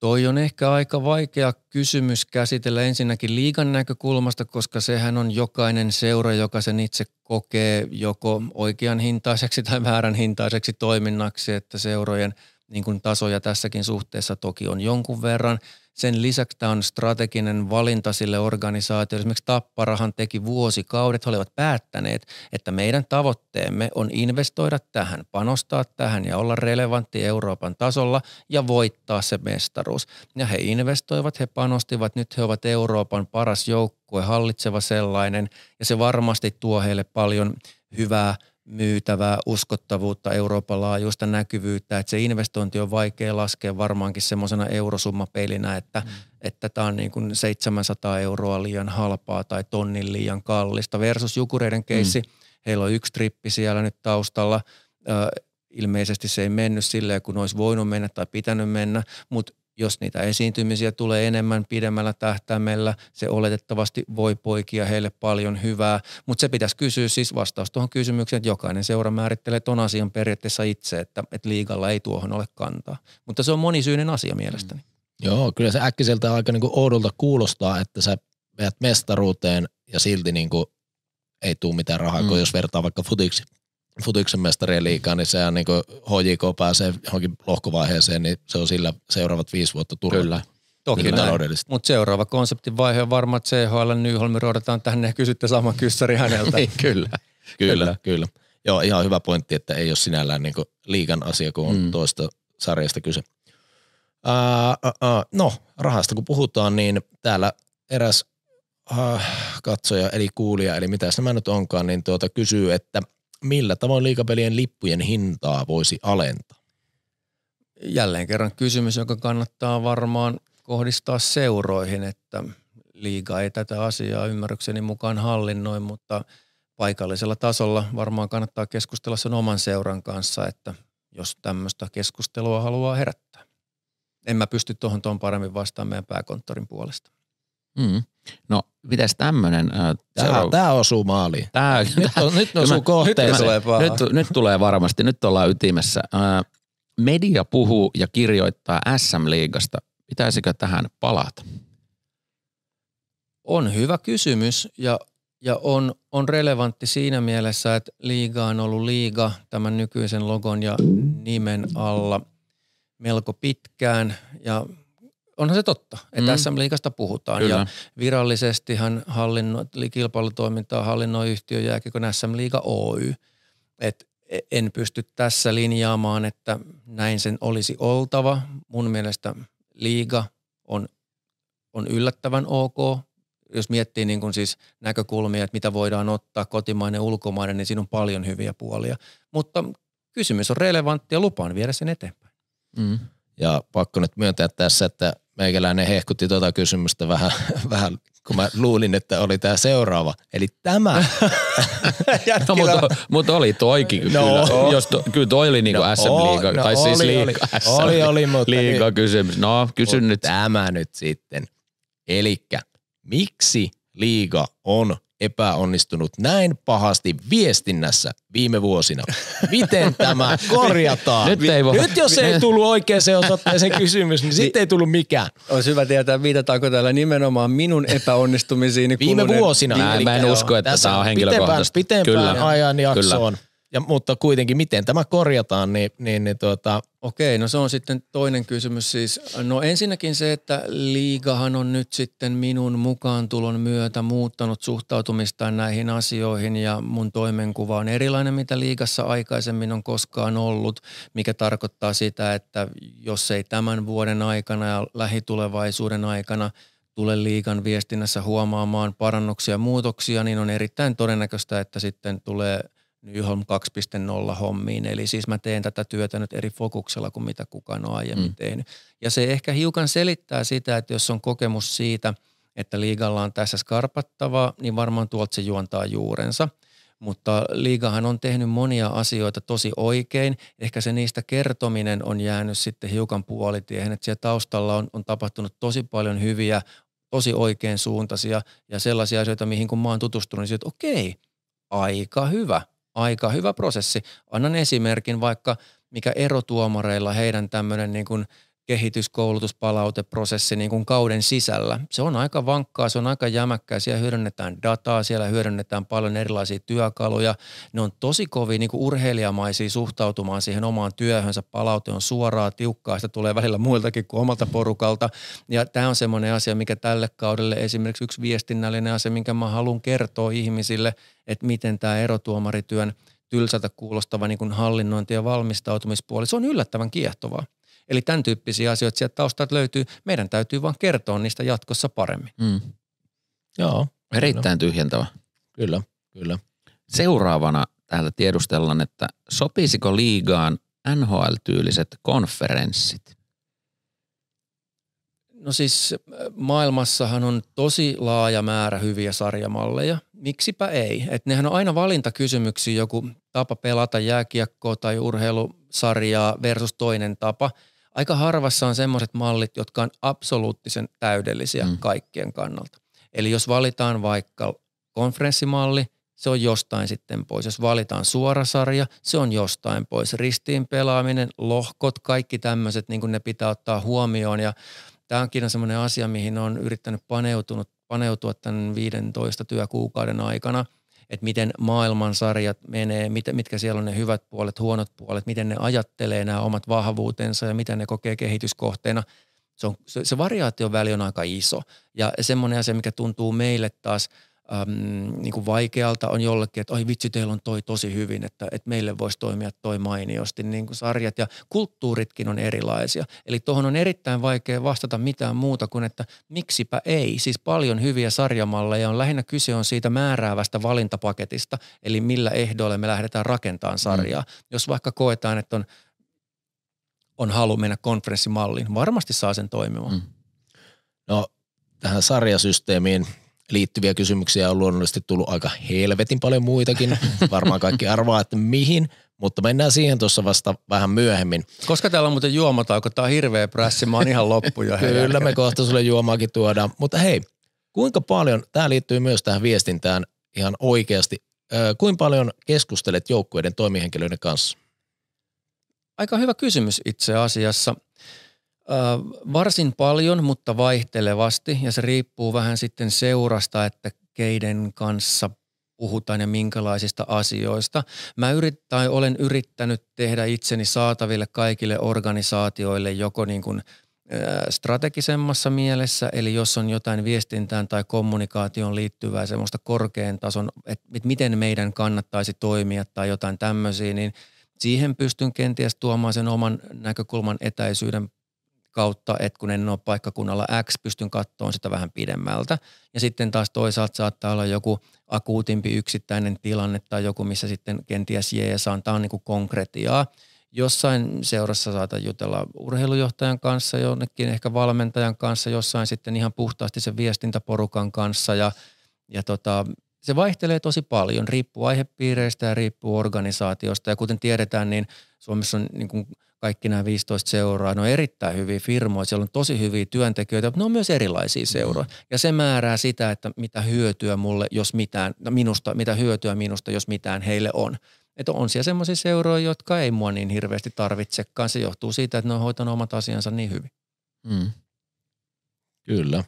Toi on ehkä aika vaikea kysymys käsitellä ensinnäkin liigan näkökulmasta, koska sehän on jokainen seura, joka sen itse kokee joko oikean hintaiseksi tai väärän hintaiseksi toiminnaksi, että seurojen – niin kuin tasoja tässäkin suhteessa toki on jonkun verran. Sen lisäksi tämä on strateginen valinta sille organisaatiolle. Esimerkiksi Tapparahan teki vuosikaudet, he olivat päättäneet, että meidän tavoitteemme on investoida tähän, panostaa tähän ja olla relevantti Euroopan tasolla ja voittaa se mestaruus. Ja he investoivat, he panostivat, nyt he ovat Euroopan paras joukkue, hallitseva sellainen ja se varmasti tuo heille paljon hyvää myytävää uskottavuutta, Euroopan laajuista näkyvyyttä, että se investointi on vaikea laskea varmaankin semmoisena eurosummapelinä, että, mm. että tämä on niin kuin 700 euroa liian halpaa tai tonnin liian kallista versus Jukureiden keissi. Mm. Heillä on yksi trippi siellä nyt taustalla. Ö, ilmeisesti se ei mennyt silleen, kun olisi voinut mennä tai pitänyt mennä, mutta jos niitä esiintymisiä tulee enemmän pidemmällä tähtäimellä, se oletettavasti voi poikia heille paljon hyvää, mutta se pitäisi kysyä siis vastaus tuohon kysymykseen, että jokainen seura määrittelee ton asian periaatteessa itse, että, että liigalla ei tuohon ole kantaa. Mutta se on monisyinen asia mielestäni. Mm. Joo, kyllä se äkkiseltä aika niin kuin oudolta kuulostaa, että sä veät mestaruuteen ja silti niin ei tule mitään rahaa, mm. kun jos vertaa vaikka futiksi futiksen mestarien liikaa, niin sehän niin HJK pääsee johonkin lohkovaiheeseen, niin se on sillä seuraavat viisi vuotta turvattu. Toki taloudellisesti. Mutta seuraava konseptin vaihe on varmaan, että CHL Nyholmi ruodataan tänne ja kysytte saman kyssäri häneltä. Niin, kyllä, kyllä, kyllä, kyllä. Joo, ihan hyvä pointti, että ei ole sinällään niin liikan asia, kun on mm. toista sarjasta kyse. uh, uh, uh, no, rahasta kun puhutaan, niin täällä eräs uh, katsoja, eli kuulija, eli mitä nämä nyt onkaan, niin tuota kysyy, että – millä tavoin liikapelien lippujen hintaa voisi alentaa? Jälleen kerran kysymys, joka kannattaa varmaan kohdistaa seuroihin, että liiga ei tätä asiaa ymmärrykseni mukaan hallinnoi, mutta paikallisella tasolla varmaan kannattaa keskustella sen oman seuran kanssa, että jos tämmöistä keskustelua haluaa herättää. En mä pysty tuohon tuon paremmin vastaamaan meidän pääkonttorin puolesta. Mm. No, mitäs tämmöinen? Tämä, äh, tämä osuu maaliin. Tämä, nyt, on, nyt osuu kohteeseen. Nyt, nyt, nyt tulee varmasti, nyt ollaan ytimessä. Ää, äh, media puhuu ja kirjoittaa SM-liigasta. Pitäisikö tähän palata? On hyvä kysymys ja, ja on, on relevantti siinä mielessä, että liiga on ollut liiga tämän nykyisen logon ja mm. nimen alla melko pitkään ja onhan se totta, että mm. SM-liikasta puhutaan. Kyllä. Ja virallisestihan hallinno, kilpailutoimintaa hallinnoi yhtiö Jääkikön SM-liiga Oy. Et e, en pysty tässä linjaamaan, että näin sen olisi oltava. Mun mielestä liiga on, on yllättävän ok. Jos miettii niin kun siis näkökulmia, että mitä voidaan ottaa, kotimainen, ulkomainen, niin siinä on paljon hyviä puolia. Mutta kysymys on relevantti ja lupaan viedä sen eteenpäin. Mm. Ja pakko nyt myöntää tässä, että meikäläinen hehkutti tuota kysymystä vähän, vähän kun mä luulin, että oli tämä seuraava. Eli tämä. no, mutta, mutta oli toikin no, kyllä. Oh. Jos to, kyllä toi oli niinku no, SM liiga, no, tai siis oli, siis liiga, oli, SM oli, oli, mutta liiga niin, kysymys. No, kysy nyt. Tämä nyt sitten. Elikkä, miksi liiga on epäonnistunut näin pahasti viestinnässä viime vuosina. Miten tämä korjataan? Nyt, ei voi. Nyt jos ei tullut se osoitteeseen kysymys, niin sitten ei tullut mikään. Olisi hyvä tietää, viitataanko täällä nimenomaan minun epäonnistumisiin. Viime vuosina. Mä, mä en usko, että tämä on henkilökohtaisesti. Pitempään, pitempään Kyllä. ajan jaksoon. Kyllä. Ja, mutta kuitenkin, miten tämä korjataan, niin, niin, niin tuota... Okei, no se on sitten toinen kysymys siis. No ensinnäkin se, että liigahan on nyt sitten minun mukaan tulon myötä muuttanut suhtautumistaan näihin asioihin ja mun toimenkuva on erilainen, mitä liigassa aikaisemmin on koskaan ollut, mikä tarkoittaa sitä, että jos ei tämän vuoden aikana ja lähitulevaisuuden aikana tule liikan viestinnässä huomaamaan parannuksia ja muutoksia, niin on erittäin todennäköistä, että sitten tulee – Nyholm 2.0 hommiin. Eli siis mä teen tätä työtä nyt eri fokuksella kuin mitä kukaan on aiemmin mm. tehnyt. Ja se ehkä hiukan selittää sitä, että jos on kokemus siitä, että liigalla on tässä skarpattavaa, niin varmaan tuolta se juontaa juurensa. Mutta liigahan on tehnyt monia asioita tosi oikein. Ehkä se niistä kertominen on jäänyt sitten hiukan puolitiehen, että siellä taustalla on, on tapahtunut tosi paljon hyviä, tosi oikein suuntaisia ja sellaisia asioita, mihin kun mä oon tutustunut, niin sit, okei, aika hyvä, aika hyvä prosessi. Annan esimerkin vaikka, mikä erotuomareilla heidän tämmöinen niin kuin – kehityskoulutuspalauteprosessi niin kuin kauden sisällä. Se on aika vankkaa, se on aika jämäkkää, siellä hyödynnetään dataa, siellä hyödynnetään paljon erilaisia työkaluja. Ne on tosi kovin niin kuin urheilijamaisia suhtautumaan siihen omaan työhönsä, palaute on suoraa, tiukkaa, sitä tulee välillä muiltakin kuin omalta porukalta. Ja tämä on semmoinen asia, mikä tälle kaudelle esimerkiksi yksi viestinnällinen asia, minkä mä haluan kertoa ihmisille, että miten tämä erotuomarityön tylsältä kuulostava niin kuin hallinnointi ja valmistautumispuoli, se on yllättävän kiehtovaa. Eli tämän tyyppisiä asioita sieltä taustalta löytyy. Meidän täytyy vaan kertoa niistä jatkossa paremmin. Mm. Joo. Erittäin kyllä. tyhjentävä. Kyllä, kyllä. Seuraavana täällä tiedustellaan, että sopisiko liigaan NHL-tyyliset konferenssit? No siis äh, maailmassahan on tosi laaja määrä hyviä sarjamalleja. Miksipä ei? Et nehän on aina valintakysymyksiä joku tapa pelata jääkiekkoa tai urheilusarjaa versus toinen tapa – aika harvassa on semmoiset mallit, jotka on absoluuttisen täydellisiä mm. kaikkien kannalta. Eli jos valitaan vaikka konferenssimalli, se on jostain sitten pois. Jos valitaan suorasarja, se on jostain pois. Ristiin pelaaminen, lohkot, kaikki tämmöiset, niin kuin ne pitää ottaa huomioon. Ja tämäkin on semmoinen asia, mihin on yrittänyt paneutunut, paneutua tämän 15 työkuukauden aikana – että miten maailmansarjat menee, mit, mitkä siellä on ne hyvät puolet, huonot puolet, miten ne ajattelee nämä omat vahvuutensa ja mitä ne kokee kehityskohteena. Se, on, se, se variaation väli on aika iso ja semmoinen asia, mikä tuntuu meille taas – äm, niin kuin vaikealta on jollekin, että oi vitsi, teillä on toi tosi hyvin, että, että meille voisi toimia toi mainiosti. Niin kuin sarjat ja kulttuuritkin on erilaisia. Eli tuohon on erittäin vaikea vastata mitään muuta kuin, että miksipä ei. Siis paljon hyviä sarjamalleja on. Lähinnä kyse on siitä määräävästä valintapaketista, eli millä ehdoilla me lähdetään rakentamaan mm. sarjaa. Mm. Jos vaikka koetaan, että on, on halu mennä konferenssimalliin, varmasti saa sen toimimaan. Mm. No tähän sarjasysteemiin – liittyviä kysymyksiä on luonnollisesti tullut aika helvetin paljon muitakin. Varmaan kaikki arvaa, että mihin, mutta mennään siihen tuossa vasta vähän myöhemmin. Koska täällä on muuten juomatauko, tämä on hirveä prässi, mä oon ihan loppu jo. Kyllä me kohta sulle juomaakin tuodaan, mutta hei, kuinka paljon, tämä liittyy myös tähän viestintään ihan oikeasti, kuinka paljon keskustelet joukkueiden toimihenkilöiden kanssa? Aika hyvä kysymys itse asiassa. Varsin paljon, mutta vaihtelevasti ja se riippuu vähän sitten seurasta, että keiden kanssa puhutaan ja minkälaisista asioista. Mä yrit, tai olen yrittänyt tehdä itseni saataville kaikille organisaatioille joko niin kuin strategisemmassa mielessä, eli jos on jotain viestintään tai kommunikaation liittyvää semmoista korkean tason, että miten meidän kannattaisi toimia tai jotain tämmöisiä, niin siihen pystyn kenties tuomaan sen oman näkökulman etäisyyden kautta, että kun en ole paikkakunnalla X, pystyn kattoon sitä vähän pidemmältä. Ja sitten taas toisaalta saattaa olla joku akuutimpi yksittäinen tilanne tai joku, missä sitten kenties Tämä on niin kuin konkretiaa. Jossain seurassa saatan jutella urheilujohtajan kanssa, jonnekin ehkä valmentajan kanssa, jossain sitten ihan puhtaasti sen viestintäporukan kanssa ja, ja tota, se vaihtelee tosi paljon, riippuu aihepiireistä ja riippuu organisaatiosta ja kuten tiedetään, niin Suomessa on niin kuin – kaikki nämä 15 seuraa, ne on erittäin hyviä firmoja, siellä on tosi hyviä työntekijöitä, mutta ne on myös erilaisia seuroja. Mm. Ja se määrää sitä, että mitä hyötyä mulle, jos mitään, no minusta, mitä hyötyä minusta, jos mitään heille on. Että on siellä semmoisia seuroja, jotka ei mua niin hirveästi tarvitsekaan. Se johtuu siitä, että ne on hoitanut omat asiansa niin hyvin. Mm. Kyllä.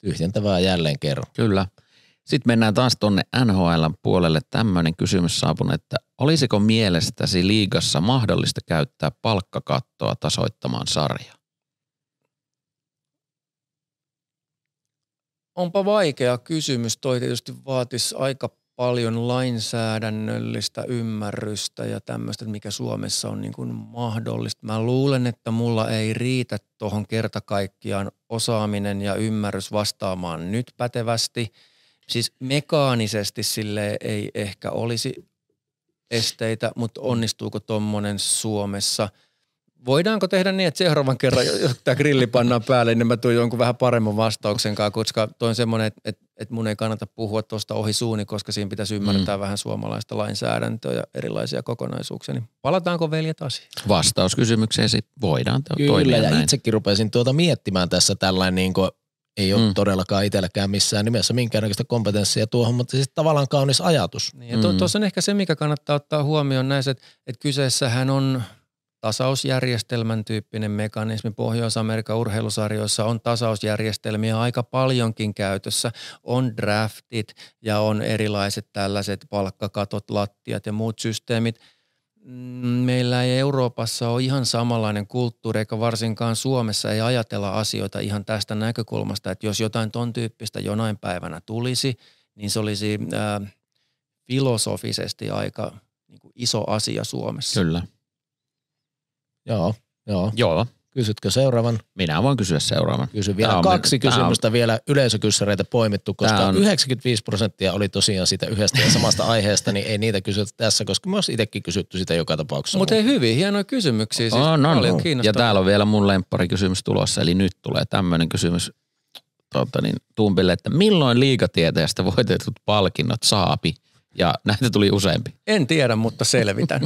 Tyhjentävää jälleen kerran. Kyllä. Sitten mennään taas tuonne NHL puolelle. Tämmöinen kysymys saapunut, että olisiko mielestäsi liigassa mahdollista käyttää palkkakattoa tasoittamaan sarjaa? Onpa vaikea kysymys. Toi tietysti vaatisi aika paljon lainsäädännöllistä ymmärrystä ja tämmöistä, mikä Suomessa on niin kuin mahdollista. Mä luulen, että mulla ei riitä tuohon kertakaikkiaan osaaminen ja ymmärrys vastaamaan nyt pätevästi – siis mekaanisesti sille ei ehkä olisi esteitä, mutta onnistuuko tommonen Suomessa? Voidaanko tehdä niin, että seuraavan kerran, jos tämä grilli pannaan päälle, niin mä tuon jonkun vähän paremman vastauksen kanssa, koska toi semmoinen, että, että, että mun ei kannata puhua tuosta ohi suuni, koska siinä pitäisi ymmärtää mm. vähän suomalaista lainsäädäntöä ja erilaisia kokonaisuuksia. Niin palataanko veljet asiaan? Vastaus kysymykseesi voidaan to- Kyllä, ja näin. itsekin rupesin tuota miettimään tässä tällainen niin kuin ei ole mm. todellakaan itselläkään missään nimessä minkäännäköistä kompetenssia tuohon, mutta siis tavallaan kaunis ajatus. Niin, mm. Tuossa on ehkä se, mikä kannattaa ottaa huomioon näissä, että, että kyseessähän on tasausjärjestelmän tyyppinen mekanismi. Pohjois-Amerikan urheilusarjoissa on tasausjärjestelmiä aika paljonkin käytössä. On draftit ja on erilaiset tällaiset palkkakatot, lattiat ja muut systeemit – Mm, meillä ei Euroopassa ole ihan samanlainen kulttuuri, eikä varsinkaan Suomessa ei ajatella asioita ihan tästä näkökulmasta, että jos jotain ton tyyppistä jonain päivänä tulisi, niin se olisi ää, äh, filosofisesti aika niin kuin iso asia Suomessa. Kyllä. Joo, joo. Joo. Kysytkö seuraavan? Minä voin kysyä seuraavan. Kysy vielä tämä kaksi on, kysymystä on... vielä yleisökyssäreitä poimittu, koska on... 95 prosenttia oli tosiaan siitä yhdestä ja samasta aiheesta, niin ei niitä kysytä tässä, koska myös itsekin kysytty sitä joka tapauksessa. Mutta ei hyvin, hienoja kysymyksiä. Siis on, on, paljon on. Ja täällä on vielä mun kysymys tulossa, eli nyt tulee tämmöinen kysymys tuota, niin, Tumpille, että milloin liikatieteestä voitetut palkinnot saapi? Ja näitä tuli useampi. En tiedä, mutta selvitän.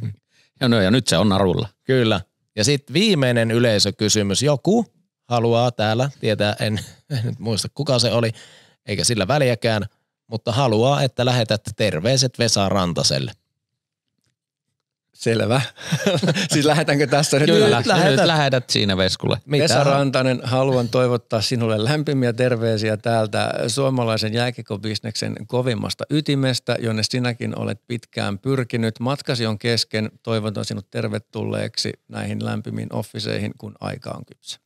ja, no, ja nyt se on narulla. Kyllä. Ja sitten viimeinen yleisökysymys. Joku haluaa täällä, tietää, en, en nyt muista kuka se oli, eikä sillä väliäkään, mutta haluaa, että lähetät terveiset Vesa Rantaselle. Selvä. siis lähetänkö tässä nyt? Kyllä, lähetät. Nyt lähetät siinä Veskulle. Mitä Esa Rantanen, haluan toivottaa sinulle lämpimiä terveisiä täältä suomalaisen jääkikobisneksen kovimmasta ytimestä, jonne sinäkin olet pitkään pyrkinyt. Matkasi on kesken. Toivotan sinut tervetulleeksi näihin lämpimiin officeihin kun aika on kypsä.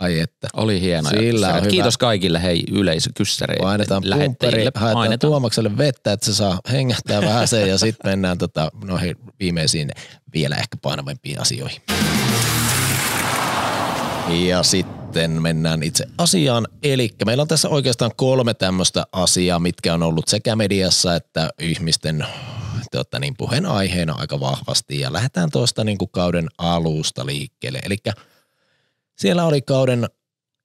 Ai että. Oli hieno. Sillä on hyvä. Kiitos kaikille hei yleisökyssäreille. Painetaan pumpperi, haetaan painetaan. Tuomakselle vettä, että se saa hengähtää vähän sen ja sitten mennään tota, noihin viimeisiin vielä ehkä painavimpiin asioihin. Ja sitten mennään itse asiaan. Eli meillä on tässä oikeastaan kolme tämmöistä asiaa, mitkä on ollut sekä mediassa että ihmisten tota, niin puheenaiheena aika vahvasti. Ja lähdetään tuosta niin kuin kauden alusta liikkeelle. Eli siellä oli kauden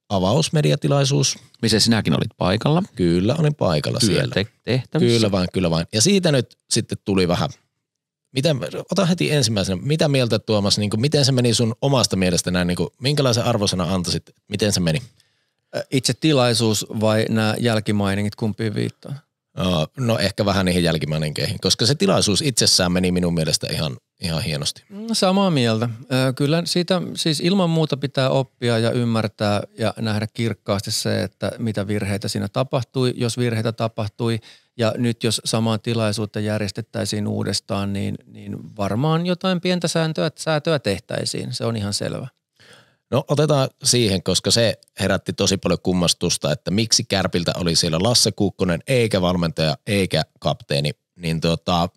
avausmediatilaisuus. Missä sinäkin olit paikalla? Kyllä, olin paikalla Työ siellä. Kyllä vain, kyllä vain. Ja siitä nyt sitten tuli vähän mitä, ota heti ensimmäisenä, mitä mieltä Tuomas, niin kuin, miten se meni sun omasta mielestä näin, niin kuin, minkälaisen arvosana antaisit, miten se meni? Itse tilaisuus vai nämä jälkimainingit, kumpiin viittaa? No, no ehkä vähän niihin jälkimainingeihin, koska se tilaisuus itsessään meni minun mielestä ihan ihan hienosti. Mm, samaa mieltä. Kyllä siitä siis ilman muuta pitää oppia ja ymmärtää ja nähdä kirkkaasti se, että mitä virheitä siinä tapahtui, jos virheitä tapahtui. Ja nyt jos samaa tilaisuutta järjestettäisiin uudestaan, niin, niin varmaan jotain pientä sääntöä, säätöä tehtäisiin. Se on ihan selvä. No otetaan siihen, koska se herätti tosi paljon kummastusta, että miksi Kärpiltä oli siellä Lasse Kuukkonen eikä valmentaja eikä kapteeni. Niin tota,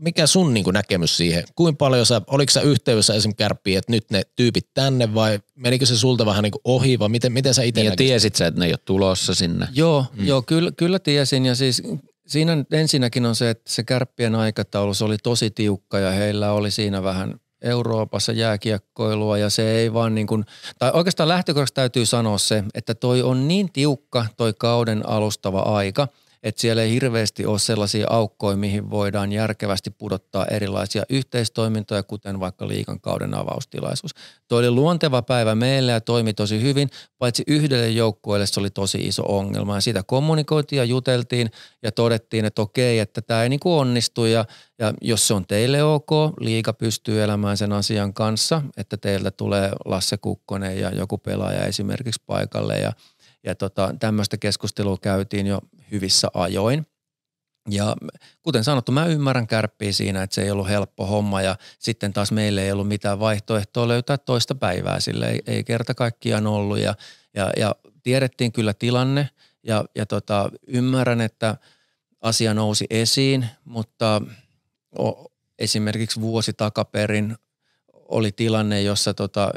mikä sun niin kuin näkemys siihen? Kuinka paljon sä, oliko sä yhteydessä esimerkiksi kärppiin, että nyt ne tyypit tänne vai menikö se sulta vähän niin kuin ohi vai miten, miten sä itse niin tiesit sä, että ne ei ole tulossa sinne? Joo, mm. joo kyllä, kyllä tiesin ja siis siinä nyt ensinnäkin on se, että se kärppien aikataulu se oli tosi tiukka ja heillä oli siinä vähän Euroopassa jääkiekkoilua ja se ei vaan niin kuin, tai oikeastaan lähtökohdaksi täytyy sanoa se, että toi on niin tiukka toi kauden alustava aika – että siellä ei hirveästi ole sellaisia aukkoja, mihin voidaan järkevästi pudottaa erilaisia yhteistoimintoja, kuten vaikka liikan kauden avaustilaisuus. Toi oli luonteva päivä meille ja toimi tosi hyvin, paitsi yhdelle joukkueelle se oli tosi iso ongelma. Ja siitä kommunikoitiin ja juteltiin ja todettiin, että okei, että tämä ei niinku onnistu ja, ja jos se on teille ok, liika pystyy elämään sen asian kanssa, että teiltä tulee Lasse Kukkonen ja joku pelaaja esimerkiksi paikalle ja ja tota, tämmöistä keskustelua käytiin jo hyvissä ajoin. Ja kuten sanottu, mä ymmärrän kärppiä siinä, että se ei ollut helppo homma ja sitten taas meille ei ollut mitään vaihtoehtoa löytää toista päivää, sillä ei, ei kerta kaikkiaan ollut ja, ja, ja tiedettiin kyllä tilanne ja, ja tota, ymmärrän, että asia nousi esiin, mutta o, esimerkiksi vuosi takaperin oli tilanne, jossa tota,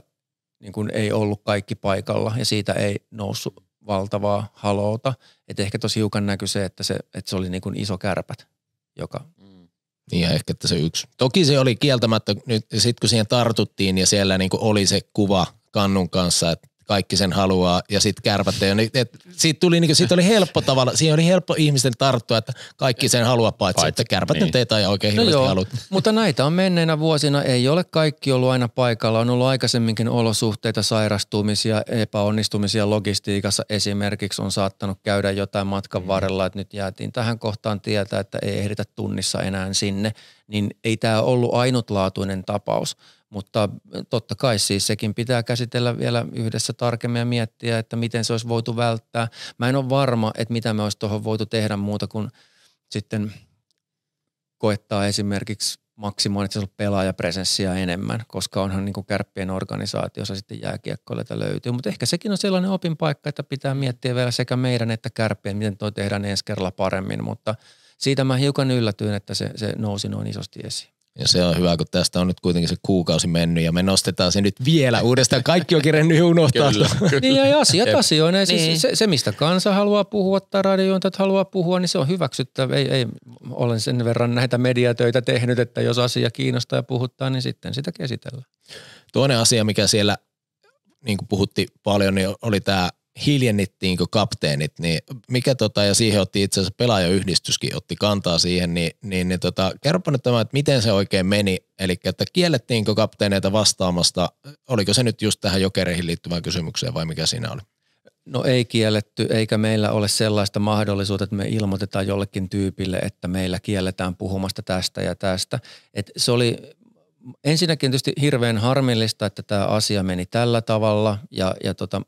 niin kuin ei ollut kaikki paikalla ja siitä ei noussut valtavaa haloota. Että ehkä tosi hiukan näkyy se, että se, että se oli niin kuin iso kärpät, joka mm. niin ja ehkä että se yksi. Toki se oli kieltämättä, nyt sitten kun siihen tartuttiin ja siellä niin kuin oli se kuva kannun kanssa, että kaikki sen haluaa ja sitten kärpät niin ei ole. siitä, tuli, niin kuin, siitä oli helppo tavalla, siihen oli helppo ihmisten tarttua, että kaikki sen haluaa paitsi, paitsi että kärpät niin. teitä ei oikein no joo, halut. Mutta näitä on menneinä vuosina, ei ole kaikki ollut aina paikalla. On ollut aikaisemminkin olosuhteita, sairastumisia, epäonnistumisia logistiikassa esimerkiksi. On saattanut käydä jotain matkan mm. varrella, että nyt jäätiin tähän kohtaan tietää, että ei ehditä tunnissa enää sinne. Niin ei tämä ollut ainutlaatuinen tapaus – mutta eh, totta kai siis sekin pitää käsitellä vielä yhdessä tarkemmin ja miettiä, että miten se olisi voitu välttää. Mä en ole varma, että mitä me olisi tuohon voitu tehdä muuta kuin sitten koettaa esimerkiksi maksimoida pelaajapresenssiä enemmän, koska onhan niin kuin kärppien organisaatiossa sitten jääkiekkoilta löytyy. Mutta ehkä sekin on sellainen opin että pitää miettiä vielä sekä meidän että kärppien, miten toi tehdään ensi kerralla paremmin. Mutta siitä mä hiukan yllätyin, että se, se nousi noin isosti esiin. Ja se on hyvä, kun tästä on nyt kuitenkin se kuukausi mennyt ja me nostetaan se nyt vielä uudestaan. Kaikki on kerennyt unohtaa. Kyllä, kyllä. Niin ja asiat asioina. Siis niin. Siis se, se, mistä kansa haluaa puhua tai radiointat haluaa puhua, niin se on hyväksyttävä. Ei, ei, olen sen verran näitä mediatöitä tehnyt, että jos asia kiinnostaa ja puhuttaa, niin sitten sitä käsitellään. Toinen asia, mikä siellä niin kuin puhutti paljon, niin oli tämä hiljennittiinkö kapteenit, niin mikä tota, ja siihen otti itse asiassa pelaajayhdistyskin otti kantaa siihen, niin, niin, niin tota, kerropa nyt tämä, että miten se oikein meni, eli että kiellettiinkö kapteeneita vastaamasta, oliko se nyt just tähän jokereihin liittyvään kysymykseen vai mikä siinä oli? No ei kielletty, eikä meillä ole sellaista mahdollisuutta, että me ilmoitetaan jollekin tyypille, että meillä kielletään puhumasta tästä ja tästä. Et se oli ensinnäkin tietysti hirveän harmillista, että tämä asia meni tällä tavalla ja, ja tota,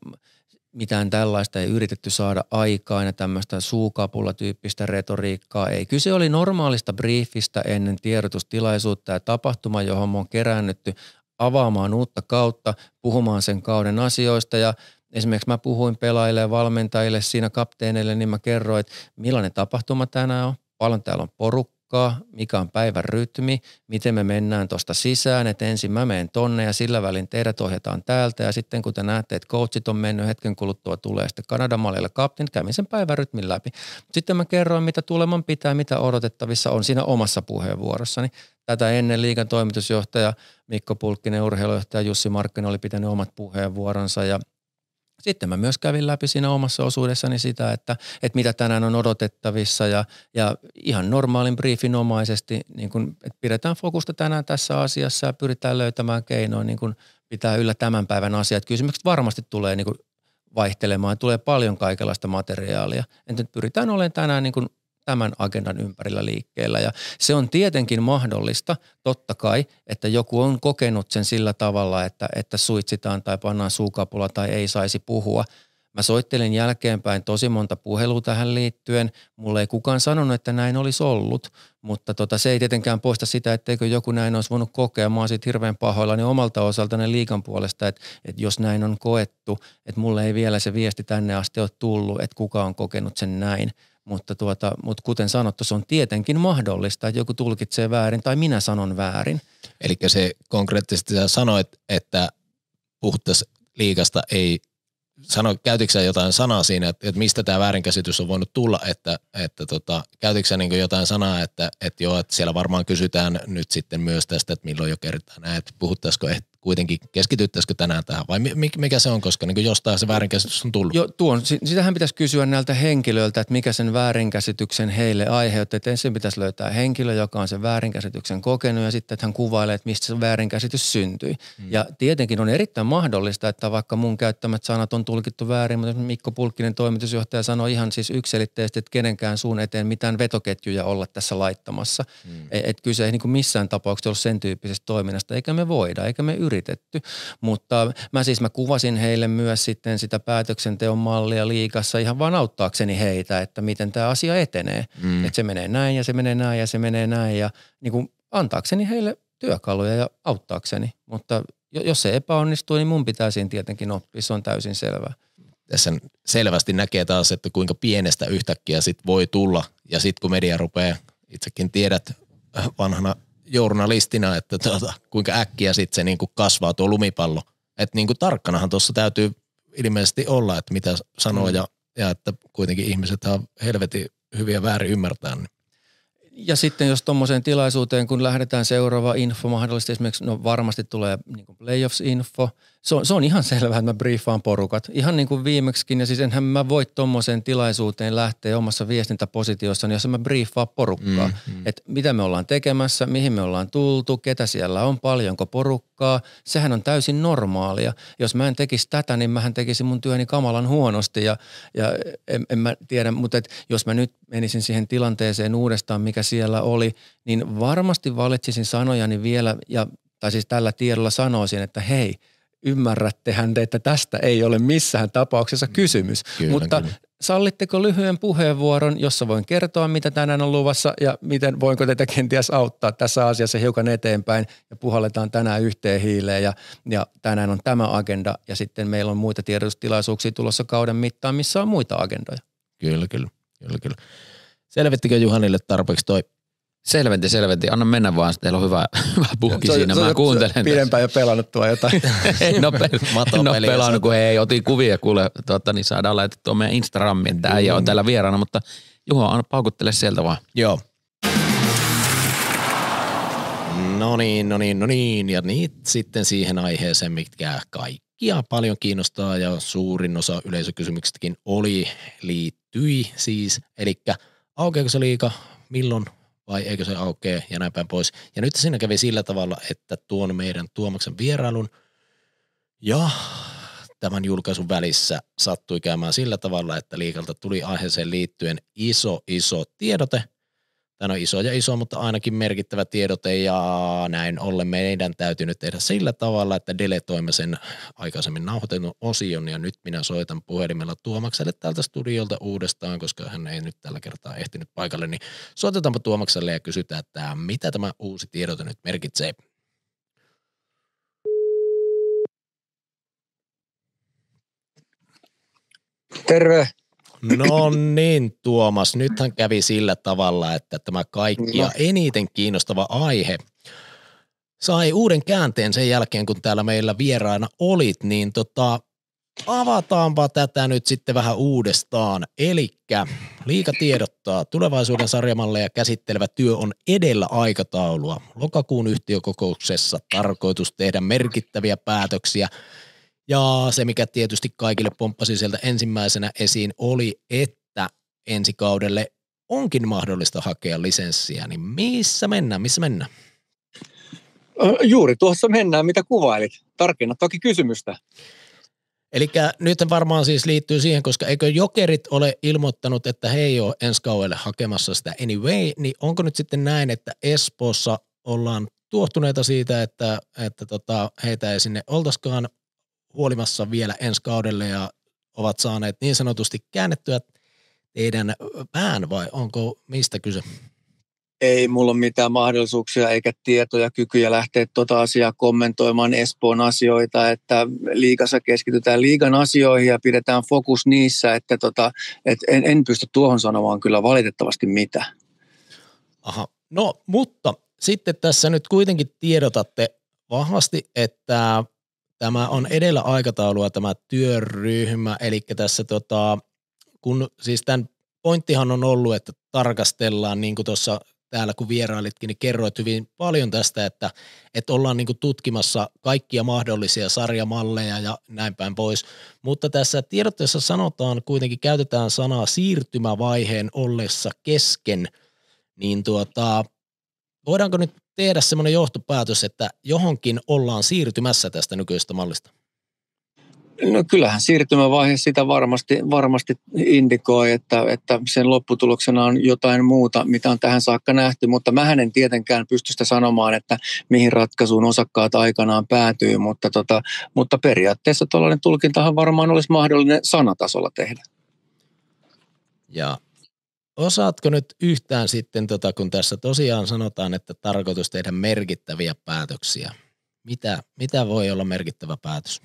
mitään tällaista ei yritetty saada aikaan ja tämmöistä suukapulla-tyyppistä retoriikkaa ei. Kyse oli normaalista briefistä ennen tiedotustilaisuutta ja tapahtuma, johon on kerännytty avaamaan uutta kautta, puhumaan sen kauden asioista ja esimerkiksi mä puhuin pelaajille ja valmentajille siinä kapteenille, niin mä kerroin, että millainen tapahtuma tänään on, paljon täällä on porukka, porukkaa, mikä on päivän rytmi, miten me mennään tuosta sisään, että ensin mä menen tonne ja sillä välin teidät ohjataan täältä ja sitten kun te näette, että coachit on mennyt hetken kuluttua tulee sitten Kanadan mallilla kapteen, niin kävin sen päivän rytmin läpi. Sitten mä kerroin, mitä tuleman pitää, mitä odotettavissa on siinä omassa puheenvuorossani. Tätä ennen liikan toimitusjohtaja Mikko Pulkkinen, urheilujohtaja Jussi Markkinen oli pitänyt omat puheenvuoronsa ja sitten mä myös kävin läpi siinä omassa osuudessani sitä, että, että mitä tänään on odotettavissa ja, ja ihan normaalin briefinomaisesti, niin kun, että pidetään fokusta tänään tässä asiassa ja pyritään löytämään keinoin niin kun pitää yllä tämän päivän asiat. Kysymykset varmasti tulee niin kun vaihtelemaan, tulee paljon kaikenlaista materiaalia. entä nyt pyritään olemaan tänään niin kun tämän agendan ympärillä liikkeellä. Ja se on tietenkin mahdollista, totta kai, että joku on kokenut sen sillä tavalla, että, että suitsitaan tai pannaan suukapula tai ei saisi puhua. Mä soittelin jälkeenpäin tosi monta puhelua tähän liittyen. Mulle ei kukaan sanonut, että näin olisi ollut, mutta tota, se ei tietenkään poista sitä, etteikö joku näin olisi voinut kokea. Mä oon siitä hirveän pahoillani omalta osaltani liikan puolesta, että, että jos näin on koettu, että mulle ei vielä se viesti tänne asti ole tullut, että kuka on kokenut sen näin. Mutta, tuota, mutta kuten sanottu, se on tietenkin mahdollista, että joku tulkitsee väärin tai minä sanon väärin. Eli se konkreettisesti sä sanoit, että puhuttaisiin liikasta ei sano, käytitkö jotain sanaa siinä, että, että mistä tämä väärinkäsitys on voinut tulla, että, että tota, käytitkö niin jotain sanaa, että, että joo, että siellä varmaan kysytään nyt sitten myös tästä, että milloin jo kertaa näin, että puhuttaisiko kuitenkin, keskityttäisikö tänään tähän vai mikä se on, koska niin jostain se väärinkäsitys on tullut? Jo, tuon, sitähän pitäisi kysyä näiltä henkilöiltä, että mikä sen väärinkäsityksen heille aiheutti. Että ensin pitäisi löytää henkilö, joka on sen väärinkäsityksen kokenut ja sitten, että hän kuvailee, että mistä se väärinkäsitys syntyi. Hmm. Ja tietenkin on erittäin mahdollista, että vaikka mun käyttämät sanat on tulkittu väärin, mutta Mikko Pulkkinen toimitusjohtaja sanoi ihan siis yksilitteisesti, että kenenkään suun eteen mitään vetoketjuja olla tässä laittamassa. Hmm. Että et kyse ei niin kuin missään tapauksessa ole sen tyyppisestä toiminnasta, eikä me voida, eikä me yritä yritetty. Mutta mä siis mä kuvasin heille myös sitten sitä päätöksenteon mallia liikassa ihan vaan auttaakseni heitä, että miten tämä asia etenee. Mm. Että se menee näin ja se menee näin ja se menee näin ja niin kuin antaakseni heille työkaluja ja auttaakseni. Mutta jos se epäonnistuu, niin mun pitää siinä tietenkin oppia, se on täysin selvää tässä selvästi näkee taas, että kuinka pienestä yhtäkkiä sit voi tulla. Ja sitten kun media rupeaa, itsekin tiedät vanhana journalistina, että tuota, kuinka äkkiä sitten se niin kuin kasvaa tuo lumipallo. Että niin kuin tarkkanahan tuossa täytyy ilmeisesti olla, että mitä sanoo mm. ja, ja että kuitenkin ihmiset on helvetin hyviä väärin ymmärtää. Niin. Ja sitten jos tuommoiseen tilaisuuteen, kun lähdetään seuraava info, mahdollisesti esimerkiksi, no varmasti tulee niin playoffs-info – se on, se on ihan selvää, että mä briefaan porukat. Ihan niin kuin viimeksikin, ja siis enhän mä voi tommoseen tilaisuuteen lähteä omassa viestintäpositiossani, jossa mä briefaan porukkaa. Mm, mm. Että mitä me ollaan tekemässä, mihin me ollaan tultu, ketä siellä on, paljonko porukkaa. Sehän on täysin normaalia. Jos mä en tekisi tätä, niin mähän tekisin mun työni kamalan huonosti, ja, ja en, en mä tiedä, mutta et jos mä nyt menisin siihen tilanteeseen uudestaan, mikä siellä oli, niin varmasti valitsisin sanojani vielä, ja, tai siis tällä tiedolla sanoisin, että hei – ymmärrättehän te, että tästä ei ole missään tapauksessa mm. kysymys. Kyllä, Mutta kyllä. sallitteko lyhyen puheenvuoron, jossa voin kertoa, mitä tänään on luvassa ja miten voinko teitä kenties auttaa tässä asiassa hiukan eteenpäin ja puhalletaan tänään yhteen hiileen ja, ja tänään on tämä agenda ja sitten meillä on muita tiedotustilaisuuksia tulossa kauden mittaan, missä on muita agendoja. Kyllä, kyllä. kyllä, kyllä. Selvittikö Juhanille tarpeeksi toi Selventi, selventi. Anna mennä vaan, teillä on hyvä, hyvä puhki se, siinä. Se, mä se, kuuntelen se, Pidempään jo pelannut tuo jotain. en no ole, no pelannut, kun hei, otin kuvia kuule. Tuota, niin saadaan laitettua meidän Instagramiin. Tämä mm. ole täällä vieraana, mutta Juho, anna paukuttele sieltä vaan. Joo. No niin, no niin, no niin. Ja niin sitten siihen aiheeseen, mitkä kaikkia paljon kiinnostaa ja suurin osa yleisökysymyksistäkin oli, liittyi siis. Eli aukeako se liika, milloin vai eikö se aukee ja näin päin pois. Ja nyt siinä kävi sillä tavalla, että tuon meidän Tuomaksen vierailun ja tämän julkaisun välissä sattui käymään sillä tavalla, että liikalta tuli aiheeseen liittyen iso, iso tiedote – tai no iso ja iso, mutta ainakin merkittävä tiedote ja näin ollen meidän täytyy nyt tehdä sillä tavalla, että deletoimme sen aikaisemmin nauhoitetun osion ja nyt minä soitan puhelimella Tuomakselle täältä studiolta uudestaan, koska hän ei nyt tällä kertaa ehtinyt paikalle, niin soitetaanpa Tuomakselle ja kysytään, että mitä tämä uusi tiedote nyt merkitsee. Terve. No niin, Tuomas. Nythän kävi sillä tavalla, että tämä kaikkia no. eniten kiinnostava aihe sai uuden käänteen sen jälkeen, kun täällä meillä vieraana olit, niin tota, avataanpa tätä nyt sitten vähän uudestaan. Eli liika tiedottaa, tulevaisuuden sarjamalleja käsittelevä työ on edellä aikataulua. Lokakuun yhtiökokouksessa tarkoitus tehdä merkittäviä päätöksiä – ja se, mikä tietysti kaikille pomppasi sieltä ensimmäisenä esiin, oli, että ensi kaudelle onkin mahdollista hakea lisenssiä, niin missä mennään, missä mennään? Juuri tuossa mennään, mitä kuvailit. Tarkenna toki kysymystä. Eli nyt varmaan siis liittyy siihen, koska eikö jokerit ole ilmoittanut, että he ei ole ensi kaudelle hakemassa sitä anyway, niin onko nyt sitten näin, että Espoossa ollaan tuottuneita siitä, että, että tota, heitä ei sinne oltaskaan huolimassa vielä ensi kaudelle ja ovat saaneet niin sanotusti käännettyä teidän pään vai onko mistä kyse? Ei mulla ole mitään mahdollisuuksia eikä tietoja, kykyjä lähteä tuota asiaa kommentoimaan Espoon asioita, että liikassa keskitytään liigan asioihin ja pidetään fokus niissä, että tota, et en, en pysty tuohon sanomaan kyllä valitettavasti mitä. Aha, no mutta sitten tässä nyt kuitenkin tiedotatte vahvasti, että tämä on edellä aikataulua tämä työryhmä, eli tässä tota, kun siis tämän pointtihan on ollut, että tarkastellaan, niin kuin tuossa täällä kun vierailitkin, niin kerroit hyvin paljon tästä, että, että ollaan niin tutkimassa kaikkia mahdollisia sarjamalleja ja näin päin pois. Mutta tässä tiedotteessa sanotaan, kuitenkin käytetään sanaa siirtymävaiheen ollessa kesken, niin tuota, voidaanko nyt tehdä semmoinen johtopäätös, että johonkin ollaan siirtymässä tästä nykyisestä mallista? No kyllähän siirtymävaihe sitä varmasti, varmasti indikoi, että, että sen lopputuloksena on jotain muuta, mitä on tähän saakka nähty, mutta mä en tietenkään pysty sitä sanomaan, että mihin ratkaisuun osakkaat aikanaan päätyy, mutta, tota, mutta periaatteessa tuollainen tulkintahan varmaan olisi mahdollinen sanatasolla tehdä. Ja osaatko nyt yhtään sitten, tota, kun tässä tosiaan sanotaan, että tarkoitus tehdä merkittäviä päätöksiä. Mitä, mitä voi olla merkittävä päätös?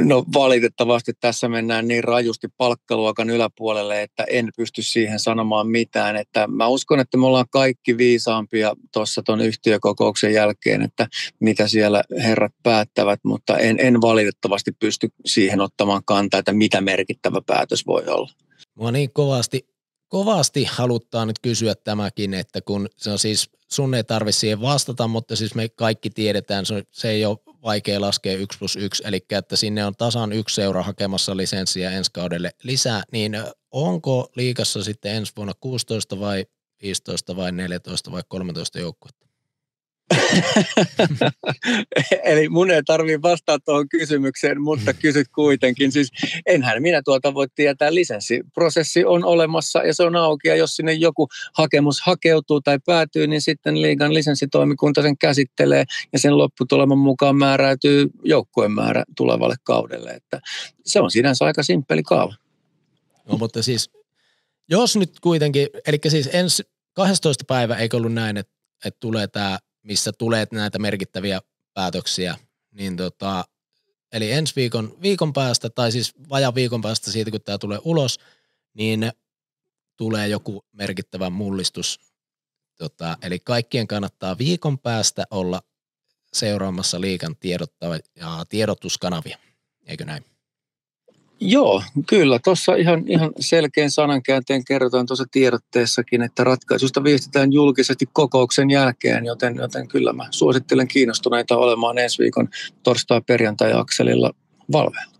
No valitettavasti tässä mennään niin rajusti palkkaluokan yläpuolelle, että en pysty siihen sanomaan mitään. Että mä uskon, että me ollaan kaikki viisaampia tuossa tuon yhtiökokouksen jälkeen, että mitä siellä herrat päättävät, mutta en, en valitettavasti pysty siihen ottamaan kantaa, että mitä merkittävä päätös voi olla. Mua niin kovasti kovasti haluttaa nyt kysyä tämäkin, että kun se on siis, sun ei tarvitse siihen vastata, mutta siis me kaikki tiedetään, se ei ole vaikea laskea 1 plus 1, eli että sinne on tasan yksi seura hakemassa lisenssiä ensi kaudelle lisää, niin onko liikassa sitten ensi vuonna 16 vai 15 vai 14 vai 13 joukkuetta? Eli mun ei tarvitse vastata tuohon kysymykseen, mutta kysyt kuitenkin. Siis enhän minä tuolta voi tietää prosessi on olemassa ja se on auki. Ja jos sinne joku hakemus hakeutuu tai päätyy, niin sitten liigan lisenssitoimikunta sen käsittelee ja sen lopputuleman mukaan määräytyy joukkueen määrä tulevalle kaudelle. Että se on sinänsä aika simppeli kaava. No, mutta siis jos nyt kuitenkin, eli siis ensi 12. päivä eikö ollut näin, että, että tulee tämä missä tulee näitä merkittäviä päätöksiä, niin tota, eli ensi viikon, viikon päästä, tai siis vaja viikon päästä siitä, kun tämä tulee ulos, niin tulee joku merkittävä mullistus. Tota, eli kaikkien kannattaa viikon päästä olla seuraamassa liikan tiedottava ja tiedotuskanavia, eikö näin? Joo, kyllä. Tuossa ihan, ihan selkeän sanankäänteen kerrotaan tuossa tiedotteessakin, että ratkaisusta viestitään julkisesti kokouksen jälkeen, joten, joten kyllä mä suosittelen kiinnostuneita olemaan ensi viikon torstai-perjantai-akselilla valveilla.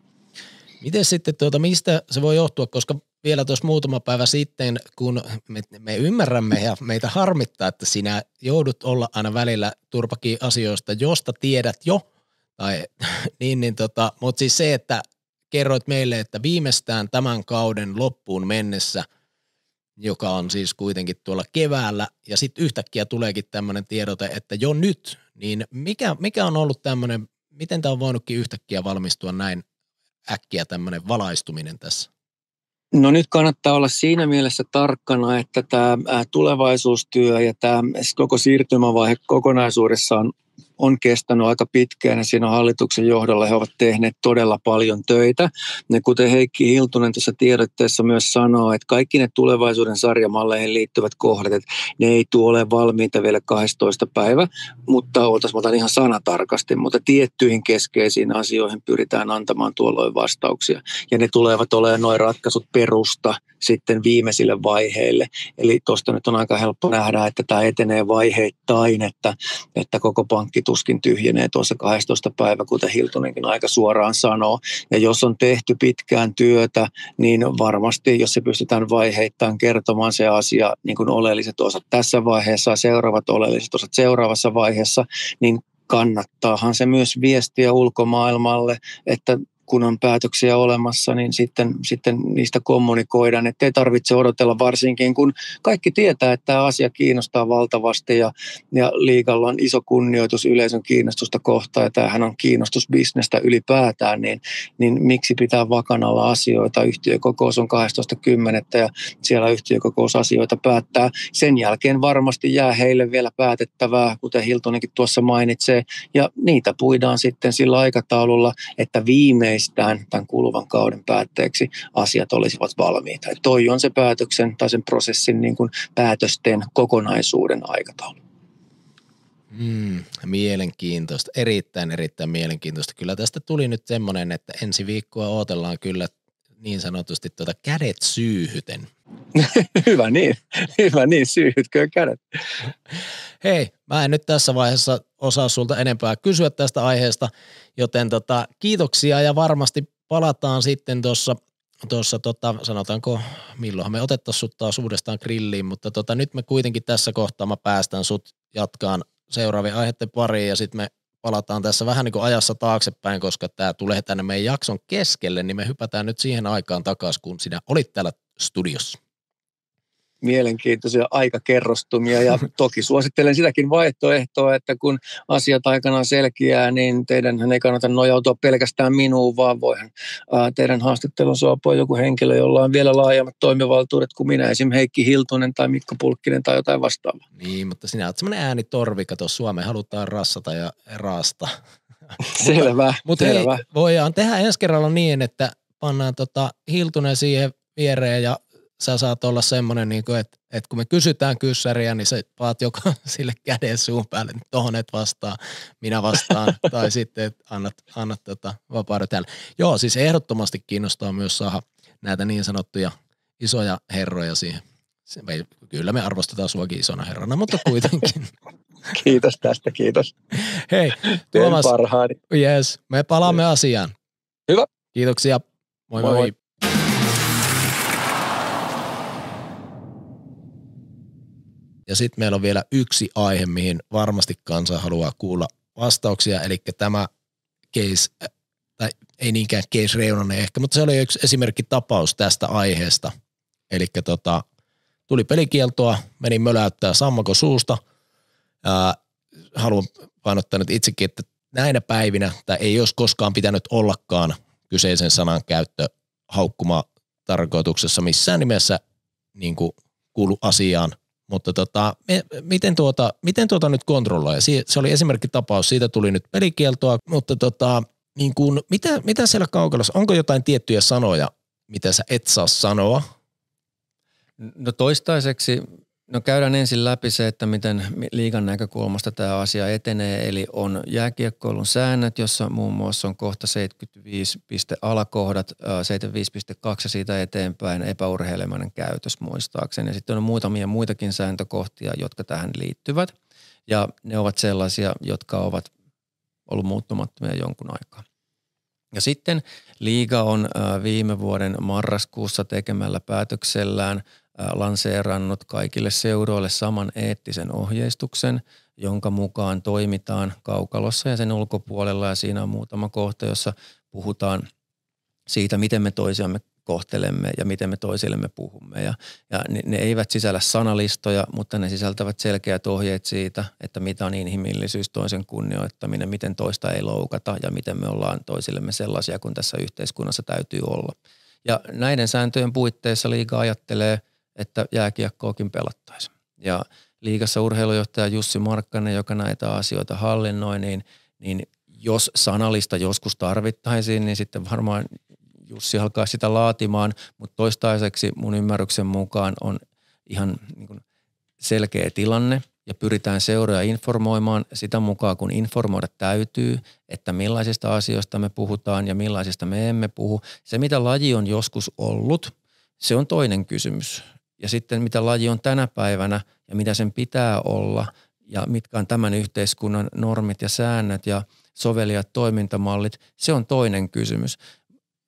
Miten sitten, tuota, mistä se voi johtua, koska vielä tuossa muutama päivä sitten, kun me, me ymmärrämme ja meitä harmittaa, että sinä joudut olla aina välillä turpakin asioista, josta tiedät jo, tai niin, niin tota, mutta siis se, että kerroit meille, että viimeistään tämän kauden loppuun mennessä, joka on siis kuitenkin tuolla keväällä, ja sitten yhtäkkiä tuleekin tämmöinen tiedote, että jo nyt, niin mikä, mikä on ollut tämmöinen, miten tämä on voinutkin yhtäkkiä valmistua näin äkkiä tämmöinen valaistuminen tässä? No nyt kannattaa olla siinä mielessä tarkkana, että tämä tulevaisuustyö ja tämä koko siirtymävaihe kokonaisuudessaan on kestänyt aika pitkään ja siinä hallituksen johdolla he ovat tehneet todella paljon töitä. Ja kuten Heikki Hiltunen tuossa tiedotteessa myös sanoo, että kaikki ne tulevaisuuden sarjamalleihin liittyvät kohdat, että ne ei tule ole valmiita vielä 12 päivä, mutta oltaisiin otan ihan sanatarkasti, mutta tiettyihin keskeisiin asioihin pyritään antamaan tuolloin vastauksia. Ja ne tulevat olemaan noin ratkaisut perusta – sitten viimeisille vaiheille. Eli tuosta nyt on aika helppo nähdä, että tämä etenee vaiheittain, että, että koko pankki tuskin tyhjenee tuossa 12 päivä, kuten Hiltonenkin aika suoraan sanoo. Ja jos on tehty pitkään työtä, niin varmasti, jos se pystytään vaiheittain kertomaan se asia, niin kuin oleelliset osat tässä vaiheessa ja seuraavat oleelliset osat seuraavassa vaiheessa, niin kannattaahan se myös viestiä ulkomaailmalle, että on päätöksiä olemassa, niin sitten, sitten niistä kommunikoidaan. Että ei tarvitse odotella varsinkin, kun kaikki tietää, että tämä asia kiinnostaa valtavasti ja, ja liigalla on iso kunnioitus yleisön kiinnostusta kohtaan ja tämähän on kiinnostusbisnestä ylipäätään, niin, niin miksi pitää vakanalla asioita? Yhtiökokous on 12.10. ja siellä yhtiökokousasioita päättää. Sen jälkeen varmasti jää heille vielä päätettävää, kuten Hiltonenkin tuossa mainitsee, ja niitä puidaan sitten sillä aikataululla, että viimeis viimeistään tämän kuluvan kauden päätteeksi asiat olisivat valmiita. Ja toi on se päätöksen tai sen prosessin niin kuin päätösten kokonaisuuden aikataulu. Mm, mielenkiintoista, erittäin erittäin mielenkiintoista. Kyllä tästä tuli nyt semmoinen, että ensi viikkoa odotellaan kyllä niin sanotusti tuota kädet syyhyten hyvä niin, hyvä niin, syyhytköön kädet. Hei, mä en nyt tässä vaiheessa osaa sulta enempää kysyä tästä aiheesta, joten tota, kiitoksia ja varmasti palataan sitten tuossa tuossa tota, sanotaanko, milloin me otettaisiin sut taas uudestaan grilliin, mutta tota, nyt me kuitenkin tässä kohtaa mä päästän sut jatkaan seuraavien aiheiden pariin ja sitten me palataan tässä vähän niin kuin ajassa taaksepäin, koska tämä tulee tänne meidän jakson keskelle, niin me hypätään nyt siihen aikaan takaisin, kun sinä olit täällä studiossa mielenkiintoisia aikakerrostumia ja toki suosittelen sitäkin vaihtoehtoa, että kun asiat aikanaan selkiää, niin teidän ei kannata nojautua pelkästään minuun, vaan voihan teidän haastattelun saapua joku henkilö, jolla on vielä laajemmat toimivaltuudet kuin minä, esim. Heikki Hiltunen tai Mikko Pulkkinen tai jotain vastaavaa. Niin, mutta sinä olet semmoinen äänitorvi, kato Suomeen halutaan rassata ja raasta. Selvä, Mutta selvä. Hei, voidaan tehdä ensi kerralla niin, että pannaan tota Hiltunen siihen viereen ja sä saat olla semmoinen, niin että, että kun me kysytään kyssäriä, niin se paat joka sille käden suun päälle, että niin tohon et vastaa, minä vastaan, tai sitten että annat, annat tota vapaa täällä. Joo, siis ehdottomasti kiinnostaa myös saada näitä niin sanottuja isoja herroja siihen. Kyllä me arvostetaan suakin isona herrana, mutta kuitenkin. Kiitos tästä, kiitos. Hei, Tuomas. Yes, me palaamme asiaan. Hyvä. Kiitoksia. Moi moi. moi. moi. Ja sitten meillä on vielä yksi aihe, mihin varmasti kansa haluaa kuulla vastauksia, eli tämä case, äh, tai ei niinkään case Reunanen ehkä, mutta se oli yksi esimerkki tapaus tästä aiheesta. Eli tota, tuli pelikieltoa, meni möläyttää sammako suusta. Ää, äh, haluan painottaa nyt itsekin, että näinä päivinä, tai ei olisi koskaan pitänyt ollakaan kyseisen sanan käyttö haukkuma tarkoituksessa missään nimessä niin kuulu asiaan. Mutta tota, me, miten, tuota, miten tuota nyt kontrolloi? Si, se oli tapaus, siitä tuli nyt pelikieltoa, mutta tota, niin kun, mitä, mitä siellä kaukalossa, onko jotain tiettyjä sanoja, mitä sä et saa sanoa? No toistaiseksi No käydään ensin läpi se, että miten liigan näkökulmasta tämä asia etenee. Eli on jääkiekkoilun säännöt, jossa muun muassa on kohta 75. alakohdat, 75.2 siitä eteenpäin epäurheilemainen käytös muistaakseni. Ja sitten on muutamia muitakin sääntökohtia, jotka tähän liittyvät. Ja ne ovat sellaisia, jotka ovat ollut muuttumattomia jonkun aikaa. Ja sitten liiga on viime vuoden marraskuussa tekemällä päätöksellään – lanseerannut kaikille seuroille saman eettisen ohjeistuksen, jonka mukaan toimitaan kaukalossa ja sen ulkopuolella. Ja siinä on muutama kohta, jossa puhutaan siitä, miten me toisiamme kohtelemme ja miten me toisillemme puhumme. Ja, ja ne, ne eivät sisällä sanalistoja, mutta ne sisältävät selkeät ohjeet siitä, että mitä on inhimillisyys, toisen kunnioittaminen, miten toista ei loukata ja miten me ollaan toisillemme sellaisia kuin tässä yhteiskunnassa täytyy olla. Ja näiden sääntöjen puitteissa liiga ajattelee – että jääkiekkoakin pelattaisi. Ja liikassa urheilujohtaja Jussi Markkanen, joka näitä asioita hallinnoi, niin, niin jos sanalista joskus tarvittaisiin, niin sitten varmaan Jussi alkaa sitä laatimaan, mutta toistaiseksi mun ymmärryksen mukaan on ihan niin kuin selkeä tilanne ja pyritään seuraa informoimaan sitä mukaan, kun informoida täytyy, että millaisista asioista me puhutaan ja millaisista me emme puhu. Se, mitä laji on joskus ollut, se on toinen kysymys ja sitten mitä laji on tänä päivänä ja mitä sen pitää olla ja mitkä on tämän yhteiskunnan normit ja säännöt ja sovelijat toimintamallit, se on toinen kysymys.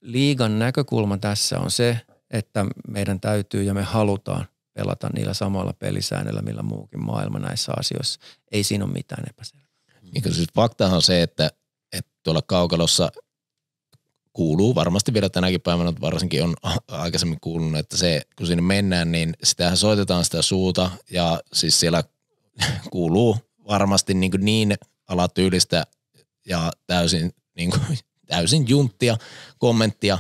Liigan näkökulma tässä on se, että meidän täytyy ja me halutaan pelata niillä samoilla pelisäännöillä, millä muukin maailma näissä asioissa. Ei siinä ole mitään epäselvää. Niin, siis faktahan on se, että, että tuolla kaukalossa – kuuluu varmasti vielä tänäkin päivänä, mutta varsinkin on aikaisemmin kuulunut, että se, kun sinne mennään, niin sitähän soitetaan sitä suuta ja siis siellä kuuluu varmasti niin, kuin niin alatyylistä ja täysin, niin kuin, täysin junttia, kommenttia.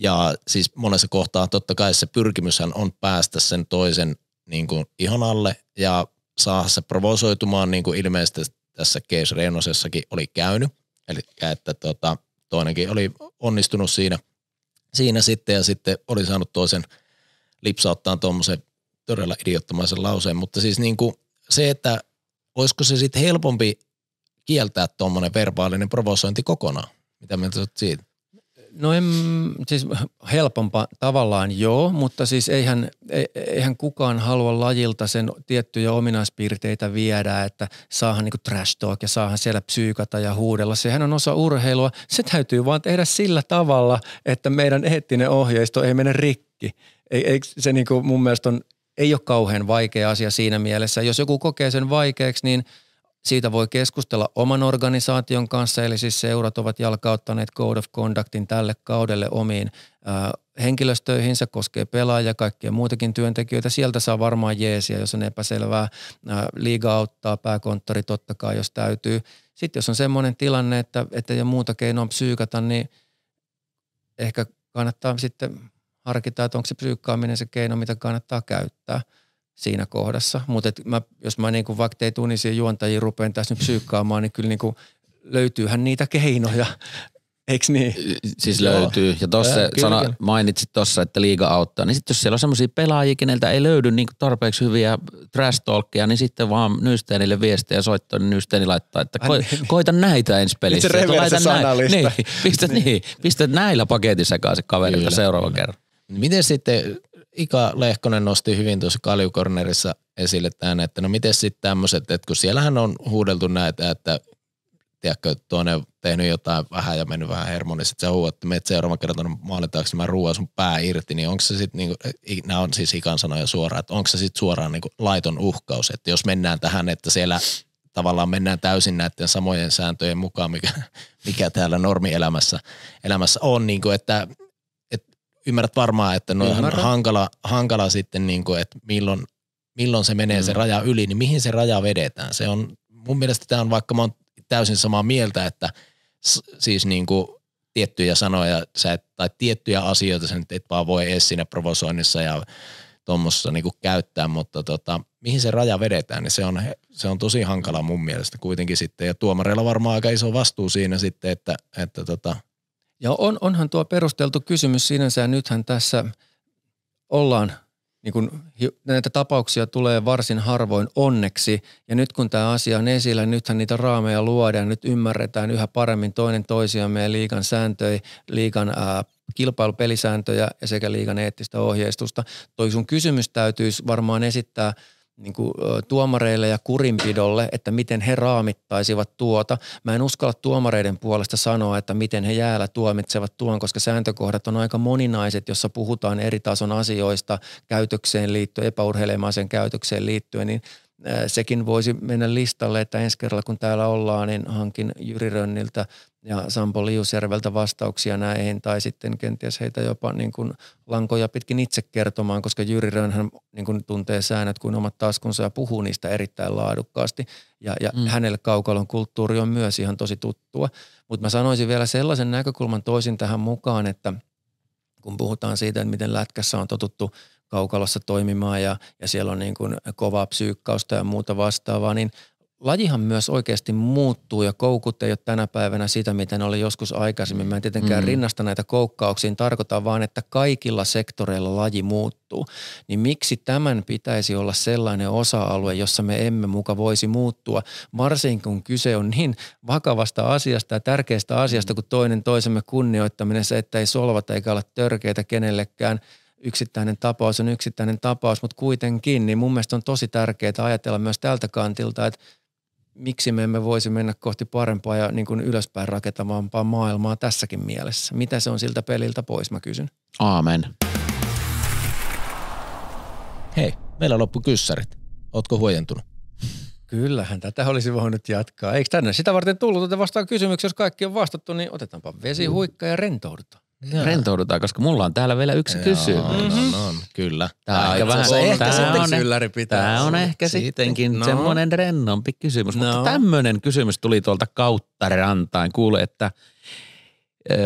Ja siis monessa kohtaa totta kai se pyrkimyshän on päästä sen toisen niin kuin ihon alle ja saa se provosoitumaan niin kuin ilmeisesti tässä Keis Reynosessakin oli käynyt. Eli että tota, toinenkin oli onnistunut siinä, siinä sitten ja sitten oli saanut toisen lipsauttaa tuommoisen todella idiottomaisen lauseen, mutta siis niin kuin se, että olisiko se sitten helpompi kieltää tuommoinen verbaalinen provosointi kokonaan? Mitä mieltä olet siitä? No en, siis helpompaa tavallaan joo, mutta siis eihän, e, eihän kukaan halua lajilta sen tiettyjä ominaispiirteitä viedä, että saahan niinku trash talk ja saahan siellä psyykata ja huudella. Sehän on osa urheilua. Se täytyy vaan tehdä sillä tavalla, että meidän eettinen ohjeisto ei mene rikki. Ei, ei se niinku mun mielestä on, ei ole kauhean vaikea asia siinä mielessä. Jos joku kokee sen vaikeaksi, niin – siitä voi keskustella oman organisaation kanssa, eli siis seurat ovat jalkauttaneet Code of Conductin tälle kaudelle omiin äh, henkilöstöihinsä, koskee pelaajia, kaikkia muitakin työntekijöitä. Sieltä saa varmaan jeesiä, jos on epäselvää. Äh, liiga auttaa, pääkonttori totta kai, jos täytyy. Sitten jos on semmoinen tilanne, että, että ei ole muuta keinoa psyykata, niin ehkä kannattaa sitten harkita, että onko se psyykkaaminen se keino, mitä kannattaa käyttää – siinä kohdassa. Mutta mä, jos mä niinku vaikka teet unisia juontajia rupean tässä nyt psyykkaamaan, niin kyllä niinku löytyyhän niitä keinoja. Eikö niin? Siis löytyy. Ja tuossa sana kyllä. mainitsit tuossa, että liiga auttaa. Niin sitten jos siellä on semmoisia pelaajia, keneltä ei löydy niinku tarpeeksi hyviä trash talkia, niin sitten vaan Nysteenille viestejä soittaa, niin Nysteeni laittaa, että ko- niin, niin. koita näitä ensi pelissä. se laita näin. Niin, pistät, niin. niin. pistät näillä paketissa se kaveri seuraavan kerran. Miten sitten Ika Lehkonen nosti hyvin tuossa Kaljukornerissa esille tämän, että no miten sitten tämmöiset, että kun siellähän on huudeltu näitä, että tiedätkö, toinen on tehnyt jotain vähän ja mennyt vähän hermoon, niin sitten sä huuat, että menet seuraavan kerran maalin taakse, mä ruoan sun pää irti, niin onko se sitten, niinku, nämä on siis ikan sanoja suoraan, että onko se sitten suoraan niinku laiton uhkaus, että jos mennään tähän, että siellä tavallaan mennään täysin näiden samojen sääntöjen mukaan, mikä, mikä täällä normielämässä elämässä on, niin kuin, että ymmärrät varmaan, että no on hankala, hankala sitten, niin kuin, että milloin, milloin se menee mm. se raja yli, niin mihin se raja vedetään. Se on, mun mielestä tämä on, vaikka mä oon täysin samaa mieltä, että siis niin kuin tiettyjä sanoja sä et, tai tiettyjä asioita sä nyt et vaan voi edes siinä provosoinnissa ja tuommoisessa niin käyttää, mutta tota, mihin se raja vedetään, niin se on, se on tosi hankala mun mielestä kuitenkin sitten. Ja tuomareilla varmaan aika iso vastuu siinä sitten, että, että tota, ja on, onhan tuo perusteltu kysymys sinänsä, ja nythän tässä ollaan, niin kun, näitä tapauksia tulee varsin harvoin onneksi, ja nyt kun tämä asia on esillä, nythän niitä raameja luodaan, nyt ymmärretään yhä paremmin toinen toisiaan meidän liikan sääntöjä, liikan ää, kilpailupelisääntöjä sekä liikan eettistä ohjeistusta. Toi sun kysymys täytyisi varmaan esittää – niin kuin, tuomareille ja kurinpidolle, että miten he raamittaisivat tuota. Mä en uskalla tuomareiden puolesta sanoa, että miten he jäällä tuomitsevat tuon, koska sääntökohdat on aika moninaiset, jossa puhutaan eri tason asioista käytökseen liittyen, epäurheilemaisen käytökseen liittyen, niin sekin voisi mennä listalle, että ensi kerralla kun täällä ollaan, niin hankin Jyri Rönniltä ja Sampo Liusjärveltä vastauksia näihin tai sitten kenties heitä jopa niin kuin lankoja pitkin itse kertomaan, koska Jyri Rönhän niin kuin tuntee säännöt kuin omat taskunsa ja puhuu niistä erittäin laadukkaasti ja, ja mm. hänelle kaukalon kulttuuri on myös ihan tosi tuttua. Mutta mä sanoisin vielä sellaisen näkökulman toisin tähän mukaan, että kun puhutaan siitä, että miten lätkässä on totuttu kaukalossa toimimaan ja, ja siellä on niin kuin kovaa psyykkausta ja muuta vastaavaa, niin lajihan myös oikeasti muuttuu ja koukut ei ole tänä päivänä sitä, mitä ne oli joskus aikaisemmin. Mä en tietenkään mm. rinnasta näitä koukkauksiin, tarkoita vaan, että kaikilla sektoreilla laji muuttuu. Niin miksi tämän pitäisi olla sellainen osa-alue, jossa me emme muka voisi muuttua, varsinkin kun kyse on niin vakavasta asiasta ja tärkeästä asiasta kuin toinen toisemme kunnioittaminen, se, että ei solvata eikä olla törkeitä kenellekään – yksittäinen tapaus on yksittäinen tapaus, mutta kuitenkin, niin mun mielestä on tosi tärkeää ajatella myös tältä kantilta, että miksi me emme voisi mennä kohti parempaa ja niin kuin ylöspäin rakentavampaa maailmaa tässäkin mielessä? Mitä se on siltä peliltä pois, mä kysyn. Aamen. Hei, meillä loppu kyssärit. Ootko huojentunut? Kyllähän tätä olisi voinut jatkaa. Eikö tänne sitä varten tullut, että vastaan kysymyksiä, jos kaikki on vastattu, niin otetaanpa vesihuikka mm. ja rentoudutaan. Joo. Rentoudutaan, koska mulla on täällä vielä yksi Joo, kysymys. Mm-hmm. No, no, no, on, on, kyllä. Tämä, on, on, vähän, se on, ylläri pitää. tämä on ehkä sittenkin no. semmoinen rennompi kysymys. No. Mutta tämmöinen kysymys tuli tuolta kautta rantain. Kuule, että äh,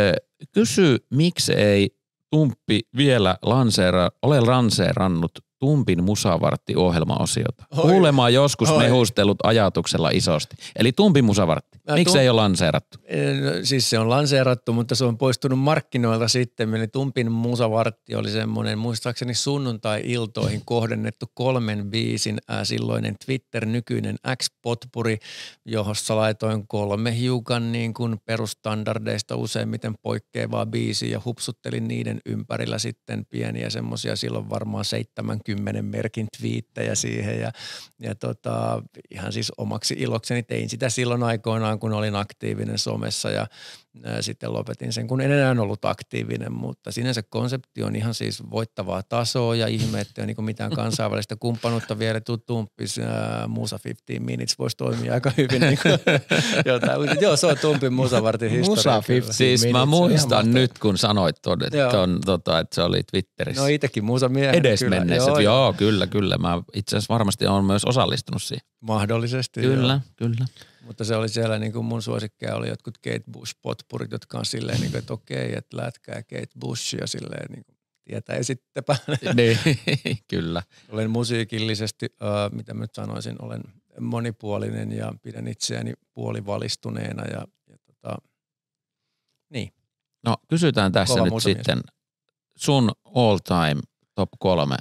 kysy, miksi ei Tumppi vielä lanseera, ole lanseerannut Tumpin musavartti ohjelmaosiota. Kuulemaan joskus Oi. mehustellut ajatuksella isosti. Eli Tumpin musavartti. Miksi tum... ei ole lanseerattu? No, siis se on lanseerattu, mutta se on poistunut markkinoilta sitten. Eli Tumpin musavartti oli semmoinen muistaakseni sunnuntai-iltoihin kohdennettu kolmen biisin äh, silloinen Twitter, nykyinen X-potpuri, johossa laitoin kolme hiukan niin kuin perustandardeista useimmiten poikkeavaa biisiä ja hupsuttelin niiden ympärillä sitten pieniä semmoisia silloin varmaan 70 kymmenen merkin twiittejä siihen ja, ja tota, ihan siis omaksi ilokseni tein sitä silloin aikoinaan, kun olin aktiivinen somessa ja Äh, sitten lopetin sen, kun en enää ollut aktiivinen, mutta sinänsä konsepti on ihan siis voittavaa tasoa ja ihme, että ei niin mitään kansainvälistä kumppanuutta vielä tumpis. Äh, Musa 15 Minutes voisi toimia aika hyvin. Niin kuin, jotain, joo, se on tumpin musavartin historia. Musa 15 Siis minutes, mä muistan nyt, kun sanoit ton, että, ton, tota, että se oli Twitterissä. No itsekin musa miehen. Edes mennessä. Joo, joo, kyllä, kyllä. Mä itse asiassa varmasti olen myös osallistunut siihen. Mahdollisesti. Kyllä, joo. kyllä. Mutta se oli siellä niin kuin mun suosikkeja oli jotkut Kate Bush-potpurit, jotka on silleen, niin kuin, että okei, että lätkää Kate ja silleen niin kuin tietäisittepä. Niin, kyllä. Olen musiikillisesti, äh, mitä mä nyt sanoisin, olen monipuolinen ja pidän itseäni puolivalistuneena ja, ja tota, niin. No kysytään tässä Kova nyt sitten sun all time top kolme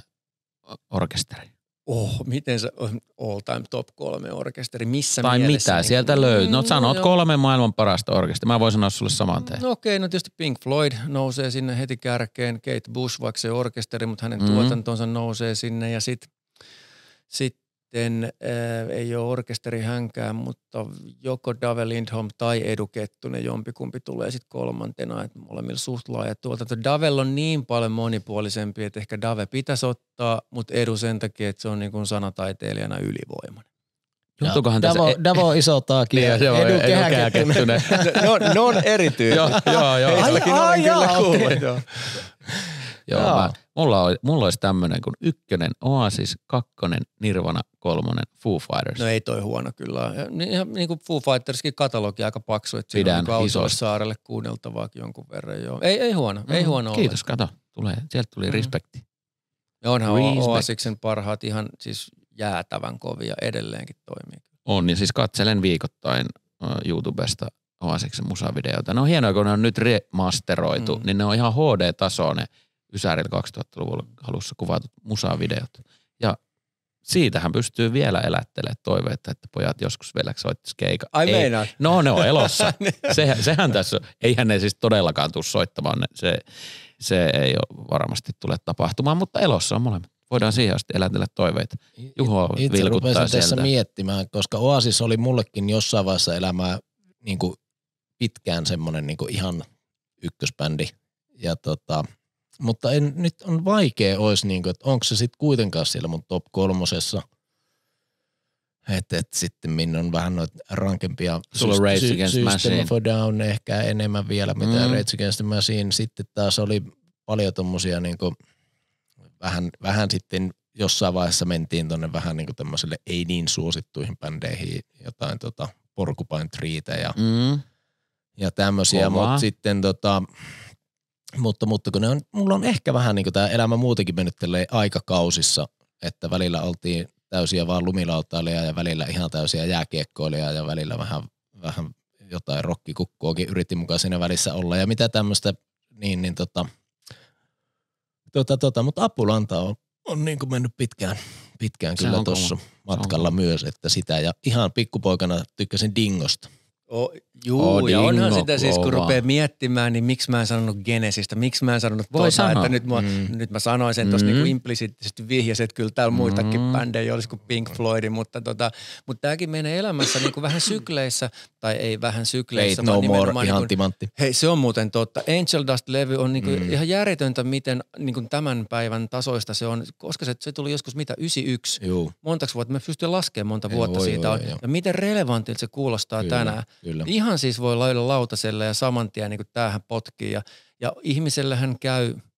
orkesteri oh, miten se on all time top kolme orkesteri, missä Tai mielessä, mitä niin sieltä kuin... löytyy. No sanot no, mm. kolme maailman parasta orkesteri. Mä voin sanoa sulle saman tein. No okei, okay, no tietysti Pink Floyd nousee sinne heti kärkeen, Kate Bush, vaikka se orkesteri, mutta hänen mm-hmm. tuotantonsa nousee sinne ja sitten sit sitten äh, ei ole orkesteri hänkään, mutta joko Dave Lindholm tai Edu Kettunen, jompikumpi tulee sitten kolmantena, että molemmilla suht laaja tuotanto. Dave on niin paljon monipuolisempi, että ehkä Dave pitäisi ottaa, mutta Edu sen takia, että se on niin kuin sanataiteilijana ylivoimainen. Juttukohan Davo, tässä... E- Davo on iso niin, taaki ja joo, Edu, edu kehäkettunen. ne, no, on, ne on eri joo, joo, joo. Ai, ai, ai, ai, joo. Joo, Joo. Mä, mulla, oli, mulla olisi tämmöinen kuin ykkönen Oasis, kakkonen Nirvana, kolmonen Foo Fighters. No ei toi huono kyllä. Ihan niin kuin Foo Fighterskin katalogi aika paksu, että siinä Pidän niinku on isoista. saarelle kuunneltavaakin jonkun verran. Joo. Ei, ei huono, mm, ei huono Kiitos, ollenkaan. kato. Tulee, sieltä tuli mm. respekti. Ja onhan Respect. Oasiksen parhaat ihan siis jäätävän kovia edelleenkin toimii. On, ja siis katselen viikoittain YouTubesta Oasiksen musavideoita. Ne on hienoa, kun ne on nyt remasteroitu, mm. niin ne on ihan HD-tasoinen. Ysärillä 2000-luvulla halussa kuvatut musavideot. Ja siitähän pystyy vielä elättelemään toiveita, että pojat joskus vielä soittaisi keika. Ai ei. Meinaa. No ne on elossa. Se, sehän tässä, eihän ne siis todellakaan tule soittamaan. Se, se ei ole varmasti tule tapahtumaan, mutta elossa on molemmat. Voidaan siihen asti elätellä toiveita. Juho Itse vilkuttaa sieltä. tässä miettimään, koska Oasis oli mullekin jossain vaiheessa elämää niin kuin pitkään semmoinen niin kuin ihan ykkösbändi. Ja tota, mutta en, nyt on vaikea olisi, niin kuin, että onko se sitten kuitenkaan siellä mun top kolmosessa. Että et sitten minne on vähän noita rankempia. Sulla sy- Rage Against System Machine. for Down ehkä enemmän vielä, mitä mm. Rage Against the Machine. Sitten taas oli paljon tommosia niin kuin, vähän, vähän sitten jossain vaiheessa mentiin tonne vähän niin tämmöiselle ei niin suosittuihin bändeihin, jotain tota, Porcupine Treetä ja, mm. ja tämmöisiä, mutta sitten tota, mutta, mutta kun ne on, mulla on ehkä vähän niin kuin tämä elämä muutenkin mennyt aikakausissa, että välillä oltiin täysiä vaan lumilautailija ja välillä ihan täysiä jääkiekkoilija ja välillä vähän, vähän jotain rokkikukkuakin yritin mukaan siinä välissä olla ja mitä tämmöistä, niin, niin tota, tota, tota, mutta apulanta on, on niin kuin mennyt pitkään, pitkään kyllä tuossa matkalla myös, että sitä ja ihan pikkupoikana tykkäsin dingosta. Oh, Juu, ja onhan sitä siis, kun rupeaa miettimään, niin miksi mä en sanonut Genesistä, miksi mä en sanonut Voi tuota, sanoa. että nyt, mua, mm. nyt mä sanoin sen tuossa mm. niin implisiittisesti vihjasin, että kyllä täällä muitakin mm. bändejä olisi kuin Pink Floyd, mutta tota, mutta tämäkin menee elämässä niin kuin vähän sykleissä, tai ei vähän sykleissä, Wait, vaan no nimenomaan more, ihan niinku- timantti. Hei, se on muuten totta. Angel Dust-levy on kuin niinku mm. ihan järjetöntä, miten niin kuin tämän päivän tasoista se on, koska se, se tuli joskus mitä, 91, Juu. montaksi vuotta, me pystyn laskemaan monta ei, vuotta voi, siitä voi, on, ja miten relevantilta se kuulostaa kyllä, tänään. Kyllä. Ihan Ihan siis voi löydä lautaselle ja saman tien niin tähän potkiin. Ja, ja ihmisellähän käy –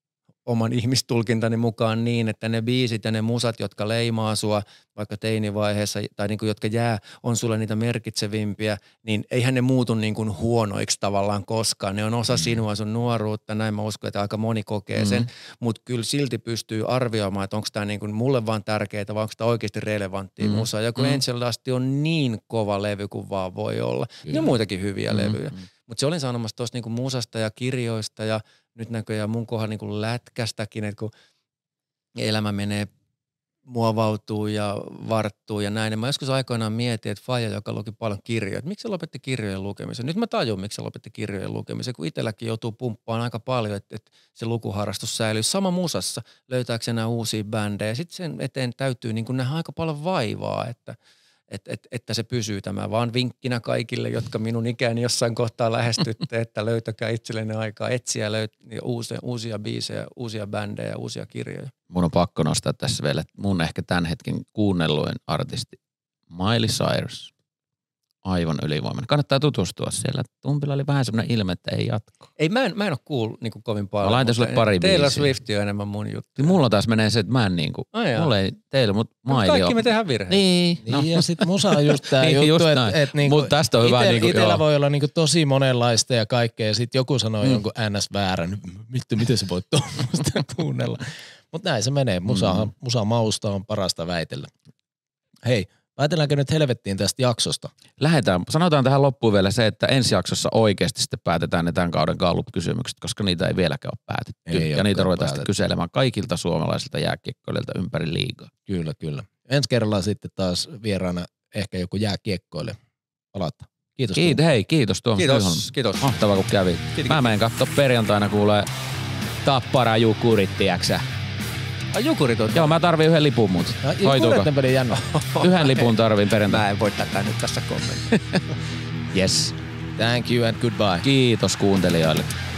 oman ihmistulkintani mukaan niin, että ne biisit ja ne musat, jotka leimaa sua vaikka teinivaiheessa tai niin kuin, jotka jää, on sulle niitä merkitsevimpiä, niin eihän ne muutu niin kuin huonoiksi tavallaan koskaan. Ne on osa mm. sinua, sun nuoruutta, näin mä uskon, että aika moni kokee mm. sen, mutta kyllä silti pystyy arvioimaan, että onko tämä niin mulle vaan tärkeää vai onko tämä oikeasti relevanttia mm. musaa. Joku mm. Angel Dust on niin kova levy kuin vaan voi olla. Kyllä. Ja muitakin hyviä mm. levyjä. Mm. Mutta se olin sanomassa tuosta niin musasta ja kirjoista ja – nyt näköjään mun kohdalla niin kuin lätkästäkin, että kun elämä menee muovautuu ja varttuu ja näin. Ja niin mä joskus aikoinaan mietin, että Faija, joka luki paljon kirjoja, että miksi se lopetti kirjojen lukemisen? Nyt mä tajun, miksi se lopetti kirjojen lukemisen, kun itselläkin joutuu pumppaan aika paljon, että, että se lukuharrastus säilyy sama musassa, löytääkseen nämä uusia bändejä. Sitten sen eteen täytyy niin nähdä aika paljon vaivaa, että – että, et, että se pysyy tämä vaan vinkkinä kaikille, jotka minun ikäni jossain kohtaa lähestytte, että löytäkää itsellenne aikaa etsiä löyt- niin uusia, uusia biisejä, uusia bändejä, uusia kirjoja. Mun on pakko nostaa tässä vielä, että mun ehkä tämän hetken kuunnelluin artisti Miley Cyrus aivan ylivoimainen. Kannattaa tutustua siellä. Tumpilla oli vähän semmoinen ilme, että ei jatko. Ei, mä en, mä en ole kuullut niin kovin paljon. Mä laitan sulle pari Taylor biisiä. Swift on enemmän mun juttu. Niin mulla taas menee se, että mä en niinku, oh, no jaa. mulla ei teillä, no, mutta no, Maili Kaikki on. me tehdään virheitä. Niin, niin no. niin ja sit musa on just tää niin, juttu, että et niinku, tästä on ite, hyvä. Niinku, itellä joo. voi olla niinku tosi monenlaista ja kaikkea, ja sit joku sanoo mm. jonkun ns väärän. Mitä miten se voi tuommoista kuunnella? Mutta näin se menee. Musa, mm. musa mausta on parasta väitellä. Hei, Päätelläänkö nyt helvettiin tästä jaksosta? Lähetään. Sanotaan tähän loppuun vielä se, että ensi jaksossa oikeasti sitten päätetään ne tämän kauden Gallup-kysymykset, koska niitä ei vieläkään ole päätetty. Ei ja niitä ruvetaan päätetty. sitten kyselemään kaikilta suomalaisilta jääkiekkoilijoilta ympäri liigaa. Kyllä, kyllä. Ensi kerralla sitten taas vieraana ehkä joku jääkiekkoille. Palata. Kiitos. Kiit- hei, kiitos Tuomas Kiitos, kiitos. Mahtavaa kun kävi. Kiitos. Mä menen katsoa perjantaina kuulee Tappara Jukurit, tiiäksä. Ai jukurit on. Joo, mä tarvin yhden lipun mut. No, Hoituuko? jännä. yhden lipun tarvin perjantaina. Mä en voi tätä nyt tässä kommentoida. yes. Thank you and goodbye. Kiitos kuuntelijoille.